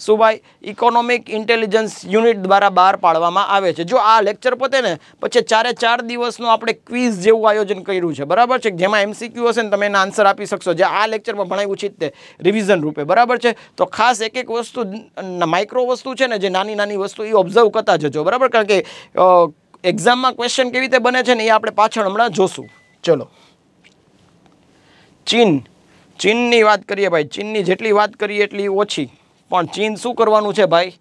શું ભાઈ ઇકોનોમિક ઇન્ટેલિજન્સ યુનિટ દ્વારા બહાર પાડવામાં આવે છે જો આ લેક્ચર પતે ને પછી ચારે ચાર દિવસનું આપણે ક્વિઝ જેવું આયોજન કર્યું છે બરાબર છે જેમાં એમસીક્યુ હશે ને તમે એના આન્સર આપી શકશો જે આ લેક્ચરમાં ભણાવ્યું છે તે રિવિઝન રૂપે બરાબર છે તો ખાસ એક એક વસ્તુ માઇક્રો વસ્તુ છે ને જે નાની નાની વસ્તુ એ ઓબ્ઝર્વ કરતા જજો બરાબર કારણ કે એક્ઝામમાં ક્વેશ્ચન કેવી રીતે બને છે ને એ આપણે પાછળ હમણાં જોશું ચલો ચીન ચીનની વાત કરીએ ભાઈ ચીનની જેટલી વાત કરીએ એટલી ઓછી પણ ચીન શું કરવાનું છે ભાઈ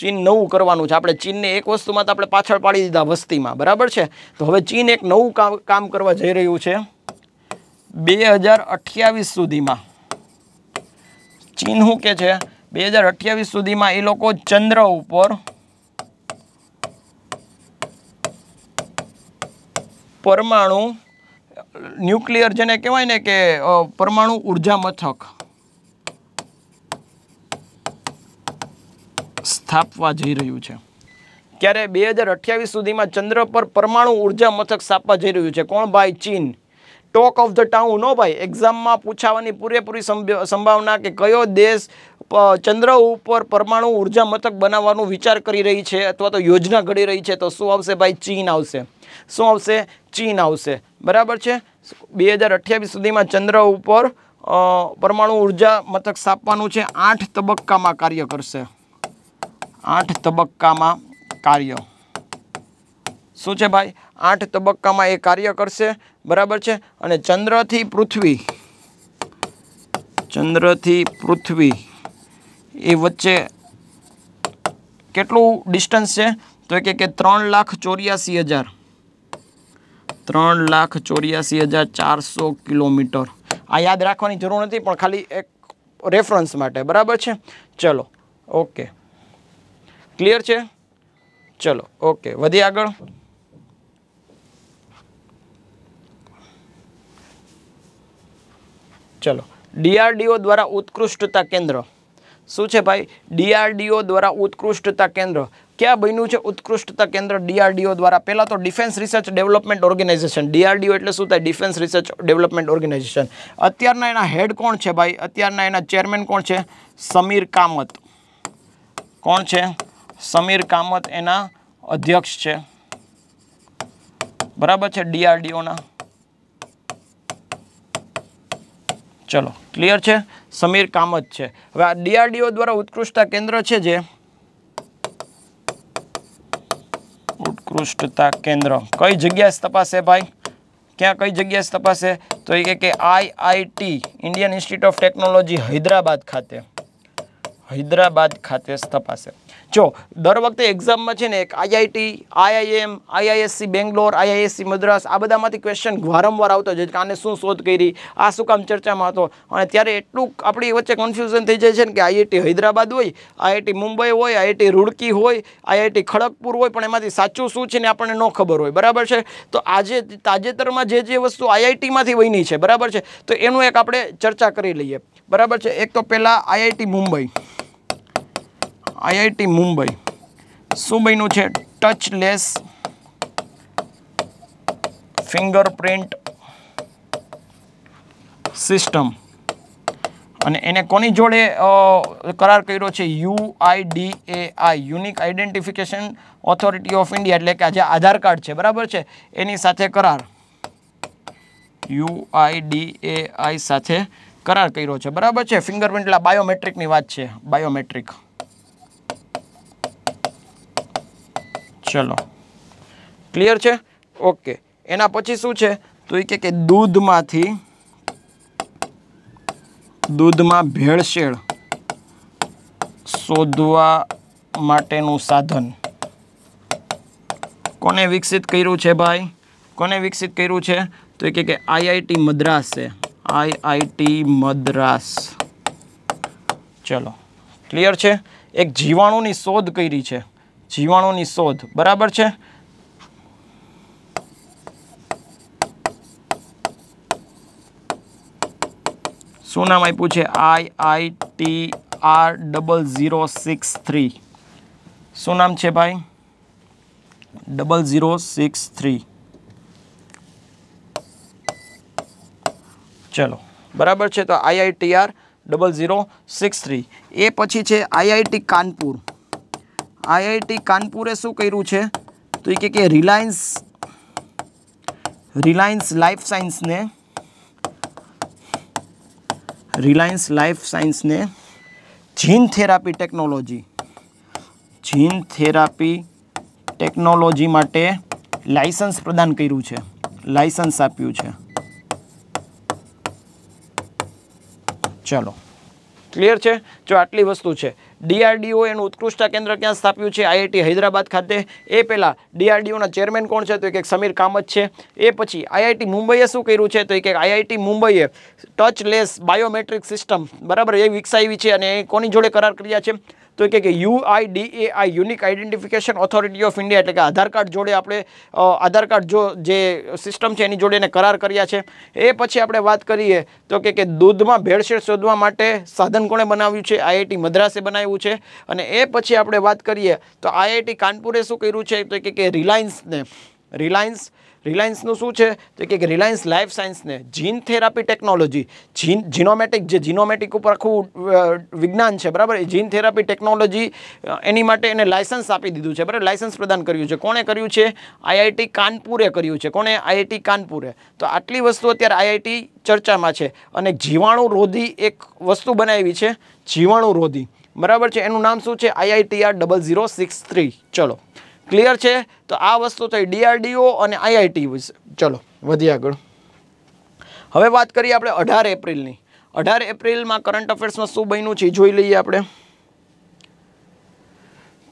ચીન નવું કરવાનું છે આપણે ચીનને એક વસ્તુમાં તો આપણે પાછળ પાડી દીધા વસ્તીમાં બરાબર છે તો હવે ચીન એક નવું કામ કામ કરવા જઈ રહ્યું છે બે હજાર અઠ્યાવીસ સુધીમાં ચીન શું કે છે બે હજાર અઠ્યાવીસ સુધીમાં એ લોકો ચંદ્ર ઉપર પરમાણુ ન્યુક્લિયર જેને કહેવાય ને કે પરમાણુ ઉર્જા મથક સ્થાપવા જઈ રહ્યું છે ત્યારે બે હજાર અઠ્યાવીસ સુધીમાં ચંદ્ર પર પરમાણુ ઉર્જા મથક સ્થાપવા જઈ રહ્યું છે કોણ ભાઈ ચીન ટોક ઓફ ધ ટાઉન નો ભાઈ એક્ઝામમાં પૂછાવાની પૂરેપૂરી સંભાવના કે કયો દેશ ચંદ્ર ઉપર પરમાણુ ઉર્જા મથક બનાવવાનું વિચાર કરી રહી છે અથવા તો યોજના ઘડી રહી છે તો શું આવશે ભાઈ ચીન આવશે શું આવશે ચીન આવશે બરાબર છે બે હજાર અઠ્યાવીસ સુધીમાં ચંદ્ર ઉપર પરમાણુ ઉર્જા મથક સ્થાપવાનું છે આઠ તબક્કામાં કાર્ય કરશે આઠ તબક્કામાં કાર્ય શું છે ભાઈ આઠ તબક્કામાં એ કાર્ય કરશે બરાબર છે અને ચંદ્રથી પૃથ્વી ચંદ્રથી પૃથ્વી એ વચ્ચે કેટલું ડિસ્ટન્સ છે તો કે કે ત્રણ લાખ ચોર્યાસી હજાર ત્રણ લાખ ચોર્યાસી હજાર ચારસો કિલોમીટર આ યાદ રાખવાની જરૂર નથી પણ ખાલી એક રેફરન્સ માટે બરાબર છે ચલો ઓકે ક્લિયર છે ચલો ઓકે વધી આગળ ચલો ડીઆરડીઓ દ્વારા ઉત્કૃષ્ટતા કેન્દ્ર શું છે ભાઈ ડીઆરડીઓ દ્વારા ઉત્કૃષ્ટતા કેન્દ્ર ક્યાં બન્યું છે ઉત્કૃષ્ટતા કેન્દ્ર ડીઆરડીઓ દ્વારા પહેલાં તો defence research development organisation DRDO એટલે શું થાય ડિફેન્સ રિસર્ચ ડેવલપમેન્ટ ઓર્ગેનાઇઝેશન અત્યારના એના હેડ કોણ છે ભાઈ અત્યારના એના ચેરમેન કોણ છે સમીર કામત કોણ છે સમીર કામત એના અધ્યક્ષ છે બરાબર છે ડીઆરડીઓના ચલો ક્લિયર છે સમીર કામત છે હવે આ ડીઆરડીઓ દ્વારા ઉત્કૃષ્ટતા કેન્દ્ર છે જે ઉત્કૃષ્ટતા કેન્દ્ર કઈ જગ્યાએ તપાસે ભાઈ ક્યાં કઈ જગ્યાએ તપાસે તો એ કે IIT Indian institute of technology Hyderabad ખાતે હૈદરાબાદ ખાતે તપાસે જો દર વખતે એક્ઝામમાં છે ને એક IIT IIM IISc Bangalore IISc Madras આ બધામાંથી ક્વેશ્ચન વારંવાર આવતો જ કે આને શું શોધ કરી આ શું કામ ચર્ચામાં હતો અને ત્યારે એટલું આપણી વચ્ચે કન્ફ્યુઝન થઈ જાય છે ને કે આઈઆઈટી હૈદરાબાદ હોય આઈઆઈટી મુંબઈ હોય આઈઆઈટી રૂડકી હોય આઈઆઈટી ખડગપુર હોય પણ એમાંથી સાચું શું છે ને આપણને ન ખબર હોય બરાબર છે તો આજે તાજેતરમાં જે જે વસ્તુ આઈઆઈટીમાંથી વહીની છે બરાબર છે તો એનું એક આપણે ચર્ચા કરી લઈએ બરાબર છે એક તો પહેલાં આઈઆઈટી મુંબઈ આઈઆઈટી મુંબઈ શું બન્યું છે ટચલેસ ફિંગરપ્રિન્ટ સિસ્ટમ અને એને કોની જોડે કરાર કર્યો છે UIDAI unique identification authority of India એટલે કે આ જે આધાર કાર્ડ છે બરાબર છે એની સાથે કરાર યુઆઈડીએઆઈ સાથે કરાર કર્યો છે બરાબર છે ફિંગરપ્રિન્ટ એટલે બાયોમેટ્રિકની વાત છે બાયોમેટ્રિક ચલો ક્લિયર છે ઓકે એના પછી શું છે તો એ કે દૂધમાંથી દૂધમાં ભેળસેળ શોધવા માટેનું સાધન કોને વિકસિત કર્યું છે ભાઈ કોને વિકસિત કર્યું છે તો એ કે આઈઆઈટી મદ્રાસ છે આઈઆઈટી મદ્રાસ ચલો ક્લિયર છે એક જીવાણુની શોધ કરી છે જીવાણુની શોધ બરાબર છે શું નામ આપ્યું છે I I T R double zero six three શું નામ છે ભાઈ ડબલ ઝીરો સિક્સ થ્રી ચલો બરાબર છે તો IITR double zero six three એ પછી છે આઈઆઈટી કાનપુર આઈઆઈટી કાનપુરે શું કર્યું છે તો એ કે રિલાયન્સ રિલાયન્સ લાઈફ સાયન્સને રિલાયન્સ લાઈફ સાયન્સને gene therapy technology gene therapy technology માટે લાયસન્સ પ્રદાન કર્યું છે લાયસન્સ આપ્યું છે ચલો ક્લિયર છે જો આટલી વસ્તુ છે ડીઆરડીઓ એનું ઉત્કૃષ્ટ કેન્દ્ર ક્યાં સ્થાપ્યું છે આઈઆઈટી હૈદરાબાદ ખાતે એ પહેલાં ડીઆરડીઓના ચેરમેન કોણ છે તો એક સમીર કામત છે એ પછી આઈઆઈટી મુંબઈએ શું કર્યું છે તો એક આઈઆઈટી મુંબઈએ ટચલેસ બાયોમેટ્રિક સિસ્ટમ બરાબર એ વિકસાવી છે અને એ કોની જોડે કરાર કર્યા છે તો એ કે UIDAI unique identification authority of India એટલે કે આધાર કાર્ડ જોડે આપણે આધાર કાર્ડ જો જે સિસ્ટમ છે એની જોડે એને કરાર કર્યા છે એ પછી આપણે વાત કરીએ તો કે દૂધમાં ભેળસેળ શોધવા માટે સાધન કોણે બનાવ્યું છે આઈઆઈટી મદ્રાસે બનાવ્યું છે અને એ પછી આપણે વાત કરીએ તો આઈઆઈટી કાનપુરે શું કર્યું છે તો કે રિલાયન્સને રિલાયન્સ રિલાયન્સનું શું છે તો કે રિલાયન્સ લાઈફ સાયન્સને જીન થેરાપી ટેકનોલોજી જીન જીનોમેટિક જે જીનોમેટિક ઉપર આખું વિજ્ઞાન છે બરાબર જીન થેરાપી ટેકનોલોજી એની માટે એને લાયસન્સ આપી દીધું છે બરાબર લાયસન્સ પ્રદાન કર્યું છે કોણે કર્યું છે આઈઆઈટી કાનપુરે કર્યું છે કોણે આઈઆઈટી કાનપુરે તો આટલી વસ્તુ અત્યારે આઈઆઈટી ચર્ચામાં છે અને જીવાણુરોધી એક વસ્તુ બનાવી છે જીવાણુ રોધી બરાબર છે એનું નામ શું છે IIT R double zero six three ચલો ક્લિયર છે તો આ વસ્તુ થઈ ડીઆરડીઓ અને આઈઆઈટી વિશે ચલો વધી આગળ હવે વાત કરીએ આપણે અઢાર એપ્રિલની અઢાર એપ્રિલમાં કરંટ અફેર્સમાં શું બન્યું છે જોઈ લઈએ આપણે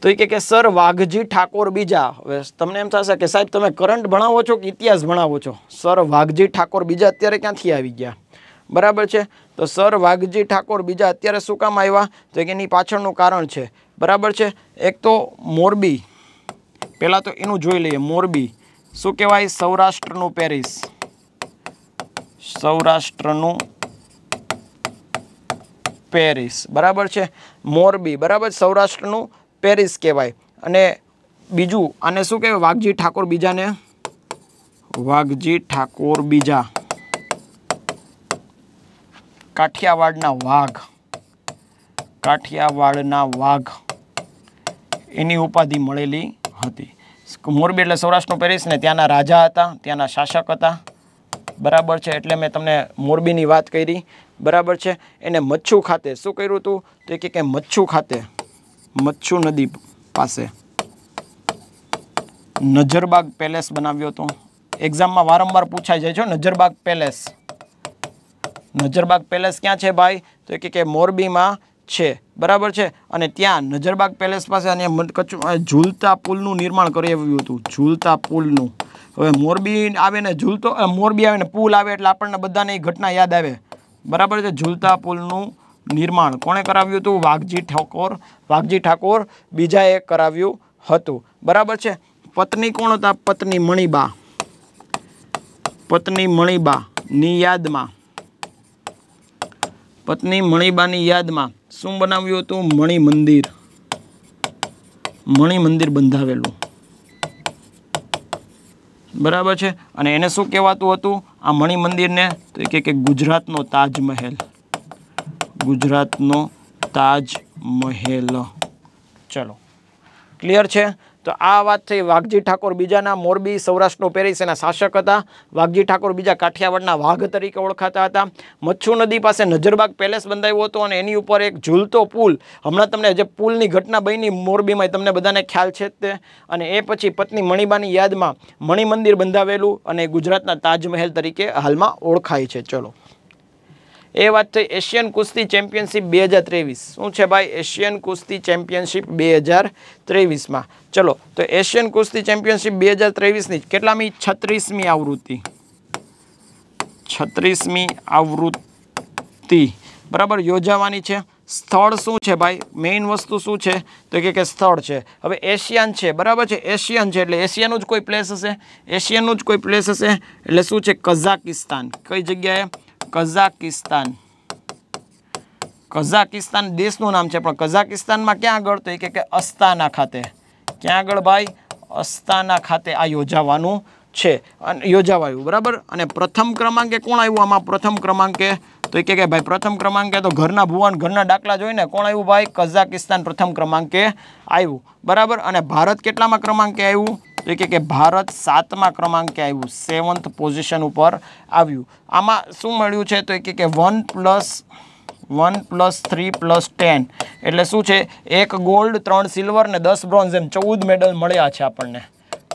તો એ કે સર વાઘજી ઠાકોર બીજા હવે તમને એમ થશે કે સાહેબ તમે કરંટ ભણાવો છો કે ઇતિહાસ ભણાવો છો સર વાઘજી ઠાકોર બીજા અત્યારે ક્યાંથી આવી ગયા બરાબર છે તો સર વાઘજી ઠાકોર બીજા અત્યારે શું કામ આવ્યા તો કે એની પાછળનું કારણ છે બરાબર છે એક તો મોરબી પહેલાં તો એનું જોઈ લઈએ મોરબી શું કહેવાય સૌરાષ્ટ્રનું પેરિસ સૌરાષ્ટ્રનું પેરિસ બરાબર છે મોરબી બરાબર સૌરાષ્ટ્રનું પેરિસ કહેવાય અને બીજું આને શું કહેવાય વાઘજી ઠાકોર બીજાને વાઘજી ઠાકોર બીજા કાઠિયાવાડના વાઘ કાઠિયાવાડના વાઘ એની ઉપાધિ મળેલી હતી મોરબી એટલે સૌરાષ્ટ્રનો પેરિસ ને ત્યાંના રાજા હતા ત્યાંના શાસક હતા બરાબર છે એટલે મેં તમને મોરબીની વાત કરી બરાબર છે એને મચ્છુ ખાતે શું કર્યું હતું તો એ કે મચ્છુ ખાતે મચ્છુ નદી પાસે નજરબાગ પેલેસ બનાવ્યો હતો એક્ઝામમાં વારંવાર પૂછાઈ જાય છે નજરબાગ પેલેસ નજરબાગ પેલેસ ક્યાં છે ભાઈ તો એ કે મોરબીમાં છે બરાબર છે અને ત્યાં નજરબાગ પેલેસ પાસે અને કચ્છ ઝૂલતા પુલનું નિર્માણ કરી આવ્યું હતું ઝૂલતા પુલનું હવે મોરબી આવે ને ઝૂલતો મોરબી આવે ને પુલ આવે એટલે આપણને બધાને એ ઘટના યાદ આવે બરાબર છે ઝૂલતા પુલનું નિર્માણ કોણે કરાવ્યું હતું વાઘજી ઠાકોર વાઘજી ઠાકોર બીજાએ કરાવ્યું હતું બરાબર છે પત્ની કોણ હતા પત્ની મણિબા પત્ની મણિબાની યાદમાં પત્ની મણિબાની યાદમાં શું બનાવ્યું હતું મણિ મંદિર મણિ મંદિર બંધાવેલું બરાબર છે અને એને શું કહેવાતું હતું આ મણિ મંદિરને તો એ કે ગુજરાતનો તાજમહેલ ગુજરાતનો તાજમહેલ ચલો ક્લિયર છે તો આ વાત થઈ વાઘજી ઠાકોર બીજાના મોરબી સૌરાષ્ટ્રનો પેરિસ એના શાસક હતા વાઘજી ઠાકોર બીજા કાઠિયાવાડના વાઘ તરીકે ઓળખાતા હતા મચ્છુ નદી પાસે નજરબાગ પેલેસ બંધાયો હતો અને એની ઉપર એક ઝૂલતો પુલ હમણાં તમને જે પુલની ઘટના બની મોરબીમાં તમને બધાને ખ્યાલ છે તે અને એ પછી પત્ની મણિબાની યાદમાં મણિમંદિર બંધાવેલું અને ગુજરાતના તાજમહેલ તરીકે હાલમાં ઓળખાય છે ચલો એ વાત થઈ એશિયન કુસ્તી ચેમ્પિયનશિપ બે હજાર ત્રેવીસ શું છે ભાઈ એશિયન કુસ્તી ચેમ્પિયનશિપ બે હજાર ત્રેવીસમાં ચલો તો એશિયન કુસ્તી ચેમ્પિયનશિપ બે હજાર ત્રેવીસની કેટલામી છત્રીસમી આવૃત્તિ છત્રીસમી આવૃત્તિ બરાબર યોજાવાની છે સ્થળ શું છે ભાઈ મેઇન વસ્તુ શું છે તો કે સ્થળ છે હવે એશિયન છે બરાબર છે એશિયન છે એટલે એશિયાનું જ કોઈ પ્લેસ હશે એશિયાનું જ કોઈ પ્લેસ હશે એટલે શું છે કઝાકિસ્તાન કઈ જગ્યાએ કઝાકિસ્તાન કઝાકિસ્તાન દેશનું નામ છે પણ કઝાકિસ્તાનમાં ક્યાં આગળ તો એ કે અસ્તાના ખાતે ક્યાં આગળ ભાઈ અસ્તાના ખાતે આ યોજાવાનું છે અને યોજાવાયું બરાબર અને પ્રથમ ક્રમાંકે કોણ આવ્યું આમાં પ્રથમ ક્રમાંકે તો એ કે ભાઈ પ્રથમ ક્રમાંકે તો ઘરના ભુવન ઘરના ડાકલા જોઈને કોણ આવ્યું ભાઈ કઝાકિસ્તાન પ્રથમ ક્રમાંકે આવ્યું બરાબર અને ભારત કેટલામાં ક્રમાંકે આવ્યું તો કે ભારત સાતમા ક્રમાંકે આવ્યું સેવન્થ પોઝિશન ઉપર આવ્યું આમાં શું મળ્યું છે તો એ કે one plus one plus three plus ten એટલે શું છે એક ગોલ્ડ ત્રણ સિલ્વર ને દસ બ્રોન્ઝ એમ ચૌદ મેડલ મળ્યા છે આપણને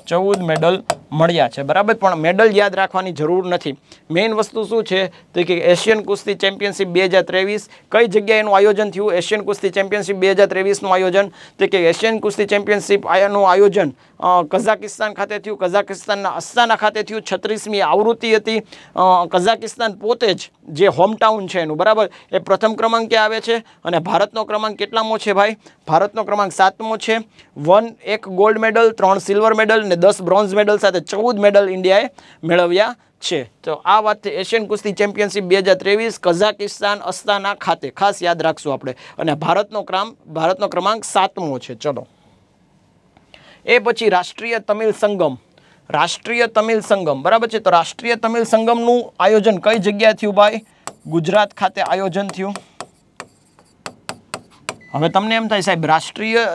ચૌદ મેડલ મળ્યા છે બરાબર પણ મેડલ યાદ રાખવાની જરૂર નથી મેઇન વસ્તુ શું છે તો કે એશિયન કુસ્તી ચેમ્પિયનશિપ બે હજાર ત્રેવીસ કઈ જગ્યાએનું આયોજન થયું એશિયન કુસ્તી ચેમ્પિયનશિપ બે હજાર ત્રેવીસનું આયોજન તો કે એશિયન કુસ્તી ચેમ્પિયનશિપ આનું આયોજન કઝાકિસ્તાન ખાતે થયું કઝાકિસ્તાનના અસ્તાના ખાતે થયું છત્રીસમી આવૃત્તિ હતી કઝાકિસ્તાન પોતે જ જે હોમટાઉન છે એનું બરાબર એ પ્રથમ ક્રમાંકે આવે છે અને ભારતનો ક્રમાંક કેટલામો છે ભાઈ ભારતનો ક્રમાંક સાતમો છે વન એક ગોલ્ડ મેડલ ત્રણ સિલ્વર મેડલ ને દસ બ્રોન્ઝ મેડલ સાથે ચૌદ મેડલ ઇન્ડિયાએ મેળવ્યા છે તો આ વાત એશિયન કુસ્તી ચેમ્પિયનશિપ બે હજાર ત્રેવીસ કઝાકિસ્તાન અસ્તાના ખાતે ખાસ યાદ રાખશું આપણે અને ભારતનો ક્રમ ભારતનો ક્રમાંક સાતમો છે ચલો એ પછી રાષ્ટ્રીય તમિલ સંગમ રાષ્ટ્રીય તમિલ સંગમ બરાબર છે તો રાષ્ટ્રીય તમિલ સંગમનું આયોજન કઈ જગ્યાએ થયું ભાઈ ગુજરાત ખાતે આયોજન થયું હવે તમને એમ થાય સાહેબ રાષ્ટ્રીય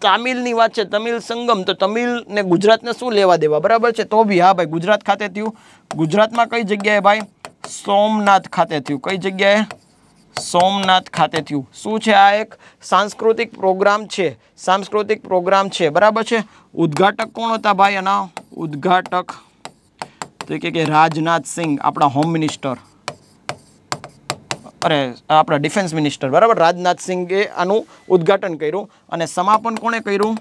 તામિલની વાત છે તમિલ સંગમ તો તમિલને ગુજરાતને શું લેવા દેવા બરાબર છે તો બી હા ભાઈ ગુજરાત ખાતે થયું ગુજરાતમાં કઈ જગ્યાએ ભાઈ સોમનાથ ખાતે થયું કઈ જગ્યાએ સોમનાથ ખાતે થયું શું છે આ એક સાંસ્કૃતિક પ્રોગ્રામ છે સાંસ્કૃતિક પ્રોગ્રામ છે બરાબર છે ઉદ્ઘાટક કોણ હતા ભાઈ એના ઉદ્ઘાટક તો કે રાજનાથ સિંહ આપણા હોમ મિનિસ્ટર અરે આપણા ડિફેન્સ મિનિસ્ટર બરાબર રાજનાથ સિંઘે આનું ઉદ્ઘાટન કર્યું અને સમાપન કોણે કર્યું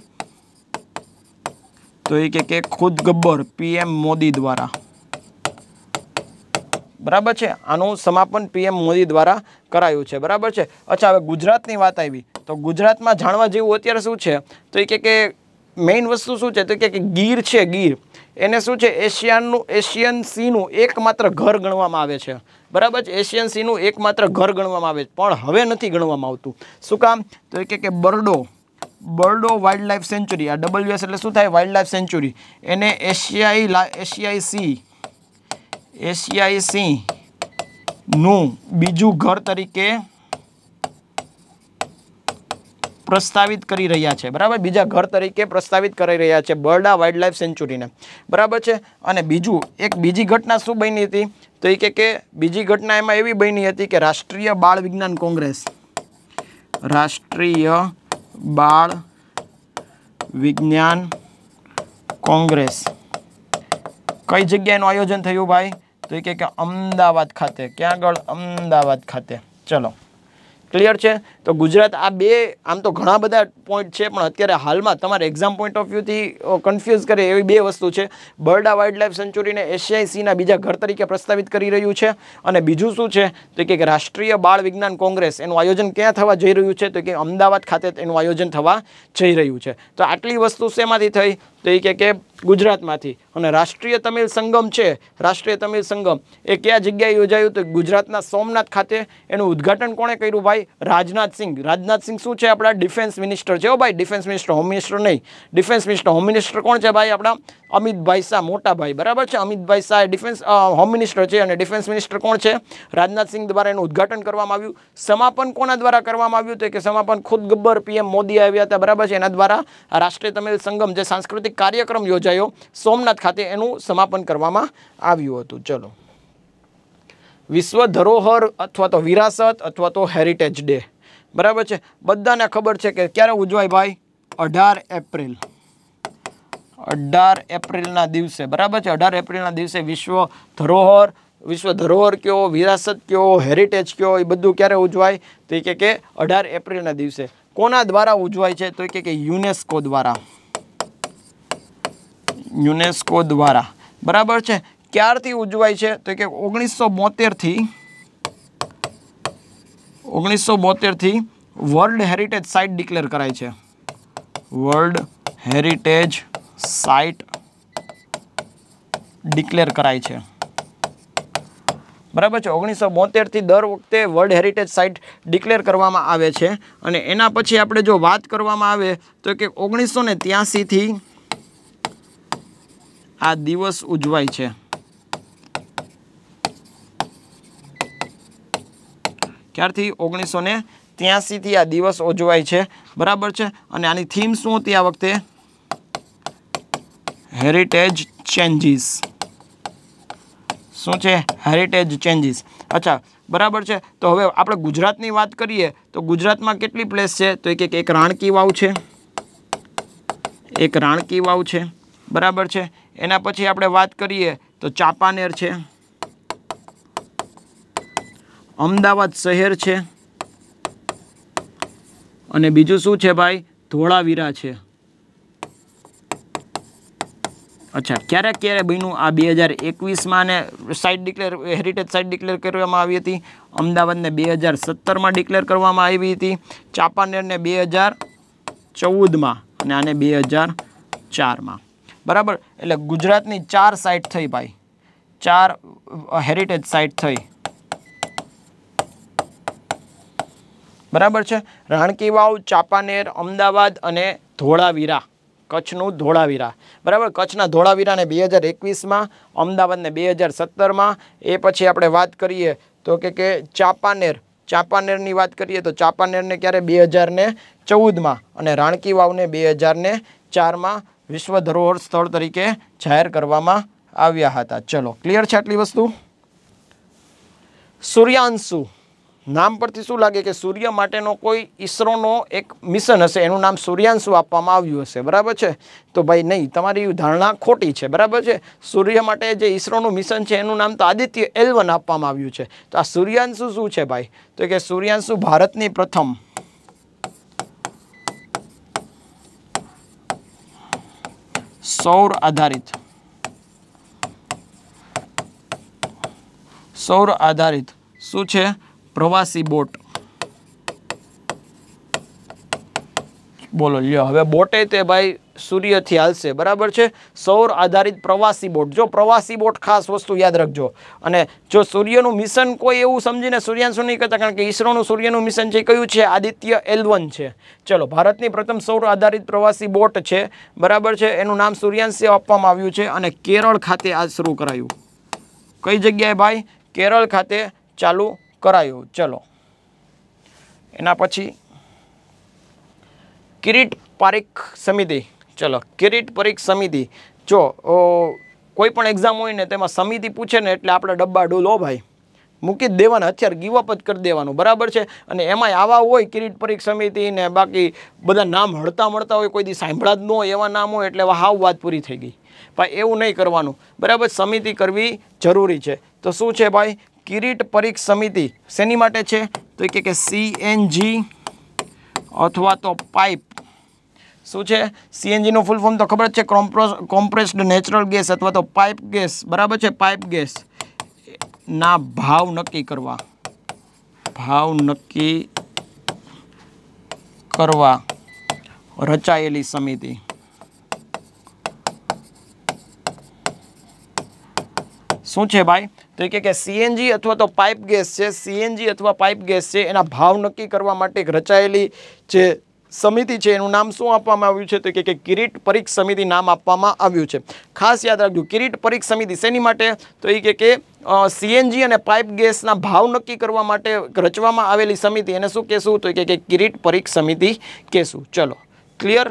તો એ કે ખુદ ગબ્બર પીએમ મોદી દ્વારા બરાબર છે આનું સમાપન પીએમ મોદી દ્વારા કરાયું છે બરાબર છે અચ્છા હવે ગુજરાતની વાત આવી તો ગુજરાતમાં જાણવા જેવું અત્યારે શું છે તો એ કે મેઇન વસ્તુ શું છે તો કે ગીર છે ગીર એને શું છે એશિયાનું એશિયન સીનું એકમાત્ર ઘર ગણવામાં આવે છે બરાબર છે એશિયન સિંહનું એકમાત્ર ઘર ગણવામાં આવે છે પણ હવે નથી ગણવામાં આવતું શું કામ તો એ કે Barda Barda wildlife sanctuary આ ડબલ્યુએસ એટલે શું થાય વાઇલ્ડ લાઇફ સેન્ચુરી એને એશિયાઈ એશિયાઈ સી એશિયાઈ સિંહનું બીજું ઘર તરીકે પ્રસ્તાવિત કરી રહ્યા છે બરાબર બીજા ઘર તરીકે પ્રસ્તાવિત કરી રહ્યા છે બરડા વાઇલ્ડલાઇફ સેન્ચુરીને બરાબર છે અને બીજું એક બીજી ઘટના શું બની હતી તો એ કે બીજી ઘટના એમાં એવી બની હતી કે રાષ્ટ્રીય બાળ વિજ્ઞાન કોંગ્રેસ રાષ્ટ્રીય બાળ વિજ્ઞાન કોંગ્રેસ કઈ જગ્યાએનું આયોજન થયું ભાઈ તો એ કે અમદાવાદ ખાતે ક્યાં આગળ અમદાવાદ ખાતે ચલો ક્લિયર છે તો ગુજરાત આ બે આમ તો ઘણા બધા પોઈન્ટ છે પણ અત્યારે હાલમાં તમારે એક્ઝામ પોઈન્ટ ઓફ વ્યૂથી કન્ફ્યુઝ કરે એવી બે વસ્તુ છે બર્ડા વાઇલ્ડ લાઇફ સેન્ચુરીને એશિયાઈસીના બીજા ઘર તરીકે પ્રસ્તાવિત કરી રહ્યું છે અને બીજું શું છે તો કે રાષ્ટ્રીય બાળ વિજ્ઞાન કોંગ્રેસ એનું આયોજન ક્યાં થવા જઈ રહ્યું છે તો કે અમદાવાદ ખાતે એનું આયોજન થવા જઈ રહ્યું છે તો આટલી વસ્તુ શેમાંથી થઈ તો એ કે ગુજરાતમાંથી અને રાષ્ટ્રીય તમિલ સંગમ છે રાષ્ટ્રીય તમિલ સંગમ એ કયા જગ્યાએ યોજાયું તો ગુજરાતના સોમનાથ ખાતે એનું ઉદ્ઘાટન કોણે કર્યું ભાઈ રાજનાથસિંહ રાજનાથસિંહ શું છે આપણા ડિફેન્સ મિનિસ્ટર છે ભાઈ ડિફેન્સ મિનિસ્ટર હોમ મિનિસ્ટર નહીં ડિફેન્સ મિનિસ્ટર હોમ મિનિસ્ટર કોણ છે ભાઈ આપણા અમિતભાઈ શાહ મોટાભાઈ બરાબર છે Amitbhai Shah defence home minister છે અને ડિફેન્સ મિનિસ્ટર કોણ છે રાજનાથસિંહ દ્વારા એનું ઉદઘાટન કરવામાં આવ્યું સમાપન કોના દ્વારા કરવામાં આવ્યું તો કે સમાપન ખુદ ગબ્બર પીએમ મોદી આવ્યા હતા બરાબર છે એના દ્વારા રાષ્ટ્રીય તમિલ સંગમ જે સાંસ્કૃતિક કાર્યક્રમ યોજાયો સોમનાથ ખાતે એનું સમાપન કરવામાં આવ્યું હતું ચલો વિશ્વ ધરોહર અથવા તો વિરાસત અથવા તો હેરિટેજ ડે બરાબર છે બધાને ખબર છે કે ક્યારે ઉજવાય ભાઈ અઢાર એપ્રિલ અઢાર એપ્રિલના દિવસે બરાબર છે અઢાર એપ્રિલના દિવસે વિશ્વ ધરોહર વિશ્વ ધરોહર કયો વિરાસત કયો હેરિટેજ કયો એ બધું ક્યારે ઉજવાય તો એ કે અઢાર એપ્રિલના દિવસે કોના દ્વારા ઉજવાય છે તો એ કે યુનેસ્કો દ્વારા યુનેસ્કો દ્વારા બરાબર છે ક્યારથી ઉજવાય છે તો કે ઓગણીસો બોતેરથી ઓગણીસો બોતેરથી વર્લ્ડ હેરિટેજ સાઇટ ડિક્લેર કરાય છે વર્લ્ડ હેરિટેજ સાઇટ ડિક્લેર કરાય છે બરાબર છે ઓગણીસો બોતેરથી દર વખતે વર્લ્ડ હેરિટેજ સાઇટ ડિક્લેર કરવામાં આવે છે અને એના પછી આપણે જો વાત કરવામાં આવે તો કે ઓગણીસો ને ત્યાસીથી આ દિવસ ઉજવાય છે ક્યારથી ઓગણીસો ને ત્યાસીથી આ દિવસ ઉજવાય છે બરાબર છે અને આની થીમ શું હતી આ વખતે હેરિટેજ ચેન્જીસ શું છે હેરિટેજ ચેન્જીસ અચ્છા બરાબર છે તો હવે આપણે ગુજરાતની વાત કરીએ તો ગુજરાતમાં કેટલી પ્લેસ છે તો એક એક રાણકી વાવ છે એક રાણકી વાવ છે બરાબર છે એના પછી આપણે વાત કરીએ તો ચાપાનેર છે અમદાવાદ શહેર છે અને બીજું શું છે ભાઈ ધોળાવીરા છે અચ્છા ક્યારે ક્યારે બન્યું આ બે હજાર એકવીસમાં ને site declare heritage site declare કરવામાં આવી હતી અમદાવાદને બે હજાર સત્તરમાં ડિક્લેર કરવામાં આવી હતી ચાંપાનેરને બે હજાર ચૌદમાં અને આને બે હજાર ચારમાં બરાબર એટલે ગુજરાતની ચાર સાઇટ થઈ ભાઈ ચાર હેરિટેજ સાઇટ થઈ બરાબર છે રાણકી વાવ ચાંપાનેર અમદાવાદ અને ધોળાવીરા કચ્છનું ધોળાવીરા બરાબર કચ્છના ધોળાવીરાને બે હજાર એકવીસમાં અમદાવાદને બે હજાર સત્તરમાં એ પછી આપણે વાત કરીએ તો કે કે ચાપાનેર ચાંપાનેરની વાત કરીએ તો ચાંપાનેરને ક્યારે બે હજારને ચૌદમાં અને રાણકી વાવને બે હજારને ચારમાં વિશ્વ ધરોહર સ્થળ તરીકે જાહેર કરવામાં આવ્યા હતા ચલો ક્લિયર છે આટલી વસ્તુ સૂર્યાંશુ નામ પરથી શું લાગે કે સૂર્ય માટેનો કોઈ ઈસરોનો એક મિશન હશે એનું નામ સૂર્યાંશુ આપવામાં આવ્યું હશે બરાબર છે તો ભાઈ નહીં તમારી ધારણા ખોટી છે બરાબર છે સૂર્ય માટે જે ઈસરોનું મિશન છે એનું નામ તો આદિત્ય એલવન આપવામાં આવ્યું છે તો આ સૂર્યાંશુ શું છે ભાઈ તો કે સૂર્યાંશુ ભારતની પ્રથમ સૌર આધારિત સૌર આધારિત શું છે પ્રવાસી બોટ બોલો લ્યો હવે બોટે તે ભાઈ સૂર્યથી હાલશે બરાબર છે સૌર આધારિત પ્રવાસી બોટ જો પ્રવાસી બોટ ખાસ વસ્તુ યાદ રાખજો અને જો સૂર્યનું મિશન કોઈ એવું સમજીને સૂર્યાંશુ નહીં કરતા કારણ કે ઈસરોનું સૂર્યનું મિશન છે કયું છે આદિત્ય એલ છે ચલો ભારતની પ્રથમ સૌર આધારિત પ્રવાસી બોટ છે બરાબર છે એનું નામ સૂર્યાંશ આપવામાં આવ્યું છે અને કેરળ ખાતે આ શરૂ કરાયું કઈ જગ્યાએ ભાઈ કેરળ ખાતે ચાલુ કરાયું ચલો એના પછી કિરીટ પારીખ સમિતિ ચલો કિરીટ પરીખ સમિતિ જો કોઈ પણ એક્ઝામ હોય ને તેમાં સમિતિ પૂછે ને એટલે આપણે ડબ્બા ડોલો ભાઈ મૂકી જ દેવાના હથિયાર ગીવઅપ જ કરી દેવાનું બરાબર છે અને એમાંય આવા હોય કિરીટ પરીખ સમિતિ ને બાકી બધા નામ હળતા મળતા હોય કોઈ દી સાંભળા જ ન હોય એવા નામ હોય એટલે હાવ વાત પૂરી થઈ ગઈ ભાઈ એવું નહીં કરવાનું બરાબર સમિતિ કરવી જરૂરી છે તો શું છે ભાઈ કિરીટ પરીખ સમિતિ શેની માટે છે તો એ કે સીએનજી અથવા તો પાઇપ શું છે સીએનજીનું ફૂલ ફોર્મ તો ખબર જ છે કોમ્પ્રેસ્ડ નેચરલ ગેસ અથવા તો પાઇપ ગેસ બરાબર છે પાઇપ ગેસ ના ભાવ નક્કી કરવા ભાવ નક્કી કરવા રચાયેલી સમિતિ શું છે ભાઈ તો એ કે સીએનજી અથવા તો પાઇપ ગેસ છે સીએનજી અથવા પાઇપ ગેસ છે એના ભાવ નક્કી કરવા માટે રચાયેલી જે સમિતિ છે એનું નામ શું આપવામાં આવ્યું છે તો કે કિરીટ પરીક્ષ સમિતિ નામ આપવામાં આવ્યું છે ખાસ યાદ રાખજો કિરીટ પરીક્ષ સમિતિ શેની માટે તો એ કે સીએનજી અને પાઇપ ગેસના ભાવ નક્કી કરવા માટે રચવામાં આવેલી સમિતિ એને શું કહેશું તો કે કિરીટ પરીક્ષ સમિતિ કહેશું ચલો ક્લિયર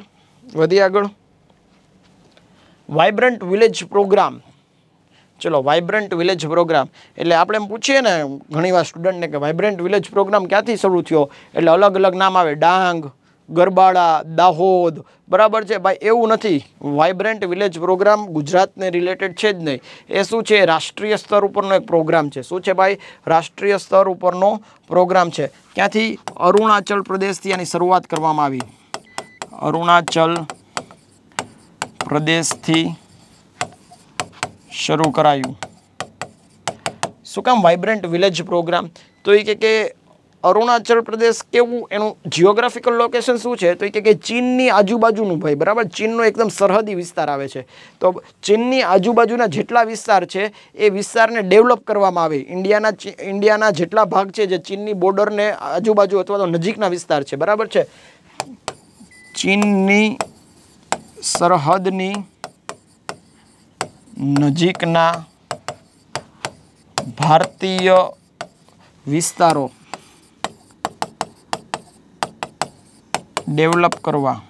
વધી આગળ વાઇબ્રન્ટ વિલેજ પ્રોગ્રામ ચલો વાઇબ્રન્ટ વિલેજ પ્રોગ્રામ એટલે આપણે એમ પૂછીએ ને ઘણીવાર સ્ટુડન્ટને કે વાઇબ્રન્ટ વિલેજ પ્રોગ્રામ ક્યાંથી શરૂ થયો એટલે અલગ અલગ નામ આવે ડાંગ ગરબાડા દાહોદ બરાબર છે ભાઈ એવું નથી વાઇબ્રન્ટ વિલેજ પ્રોગ્રામ ગુજરાતને રિલેટેડ છે જ નહીં એ શું છે રાષ્ટ્રીય સ્તર ઉપરનો એક પ્રોગ્રામ છે શું છે ભાઈ રાષ્ટ્રીય સ્તર ઉપરનો પ્રોગ્રામ છે ક્યાંથી અરુણાચલ પ્રદેશથી આની શરૂઆત કરવામાં આવી અરુણાચલ પ્રદેશથી શરૂ કરાયું શું કામ વાઇબ્રન્ટ વિલેજ પ્રોગ્રામ તો એ કે અરુણાચલ પ્રદેશ કેવું એનું જિયોગ્રાફિકલ લોકેશન શું છે તો એ કે ચીનની આજુબાજુનું ભાઈ બરાબર ચીનનો એકદમ સરહદી વિસ્તાર આવે છે તો ચીનની આજુબાજુના જેટલા વિસ્તાર છે એ વિસ્તારને ડેવલપ કરવામાં આવે ઇન્ડિયાના ઇન્ડિયાના જેટલા ભાગ છે જે ચીનની બોર્ડરને આજુબાજુ અથવા તો નજીકના વિસ્તાર છે બરાબર છે ચીનની સરહદની નજીકના ભારતીય વિસ્તારો ડેવલપ કરવા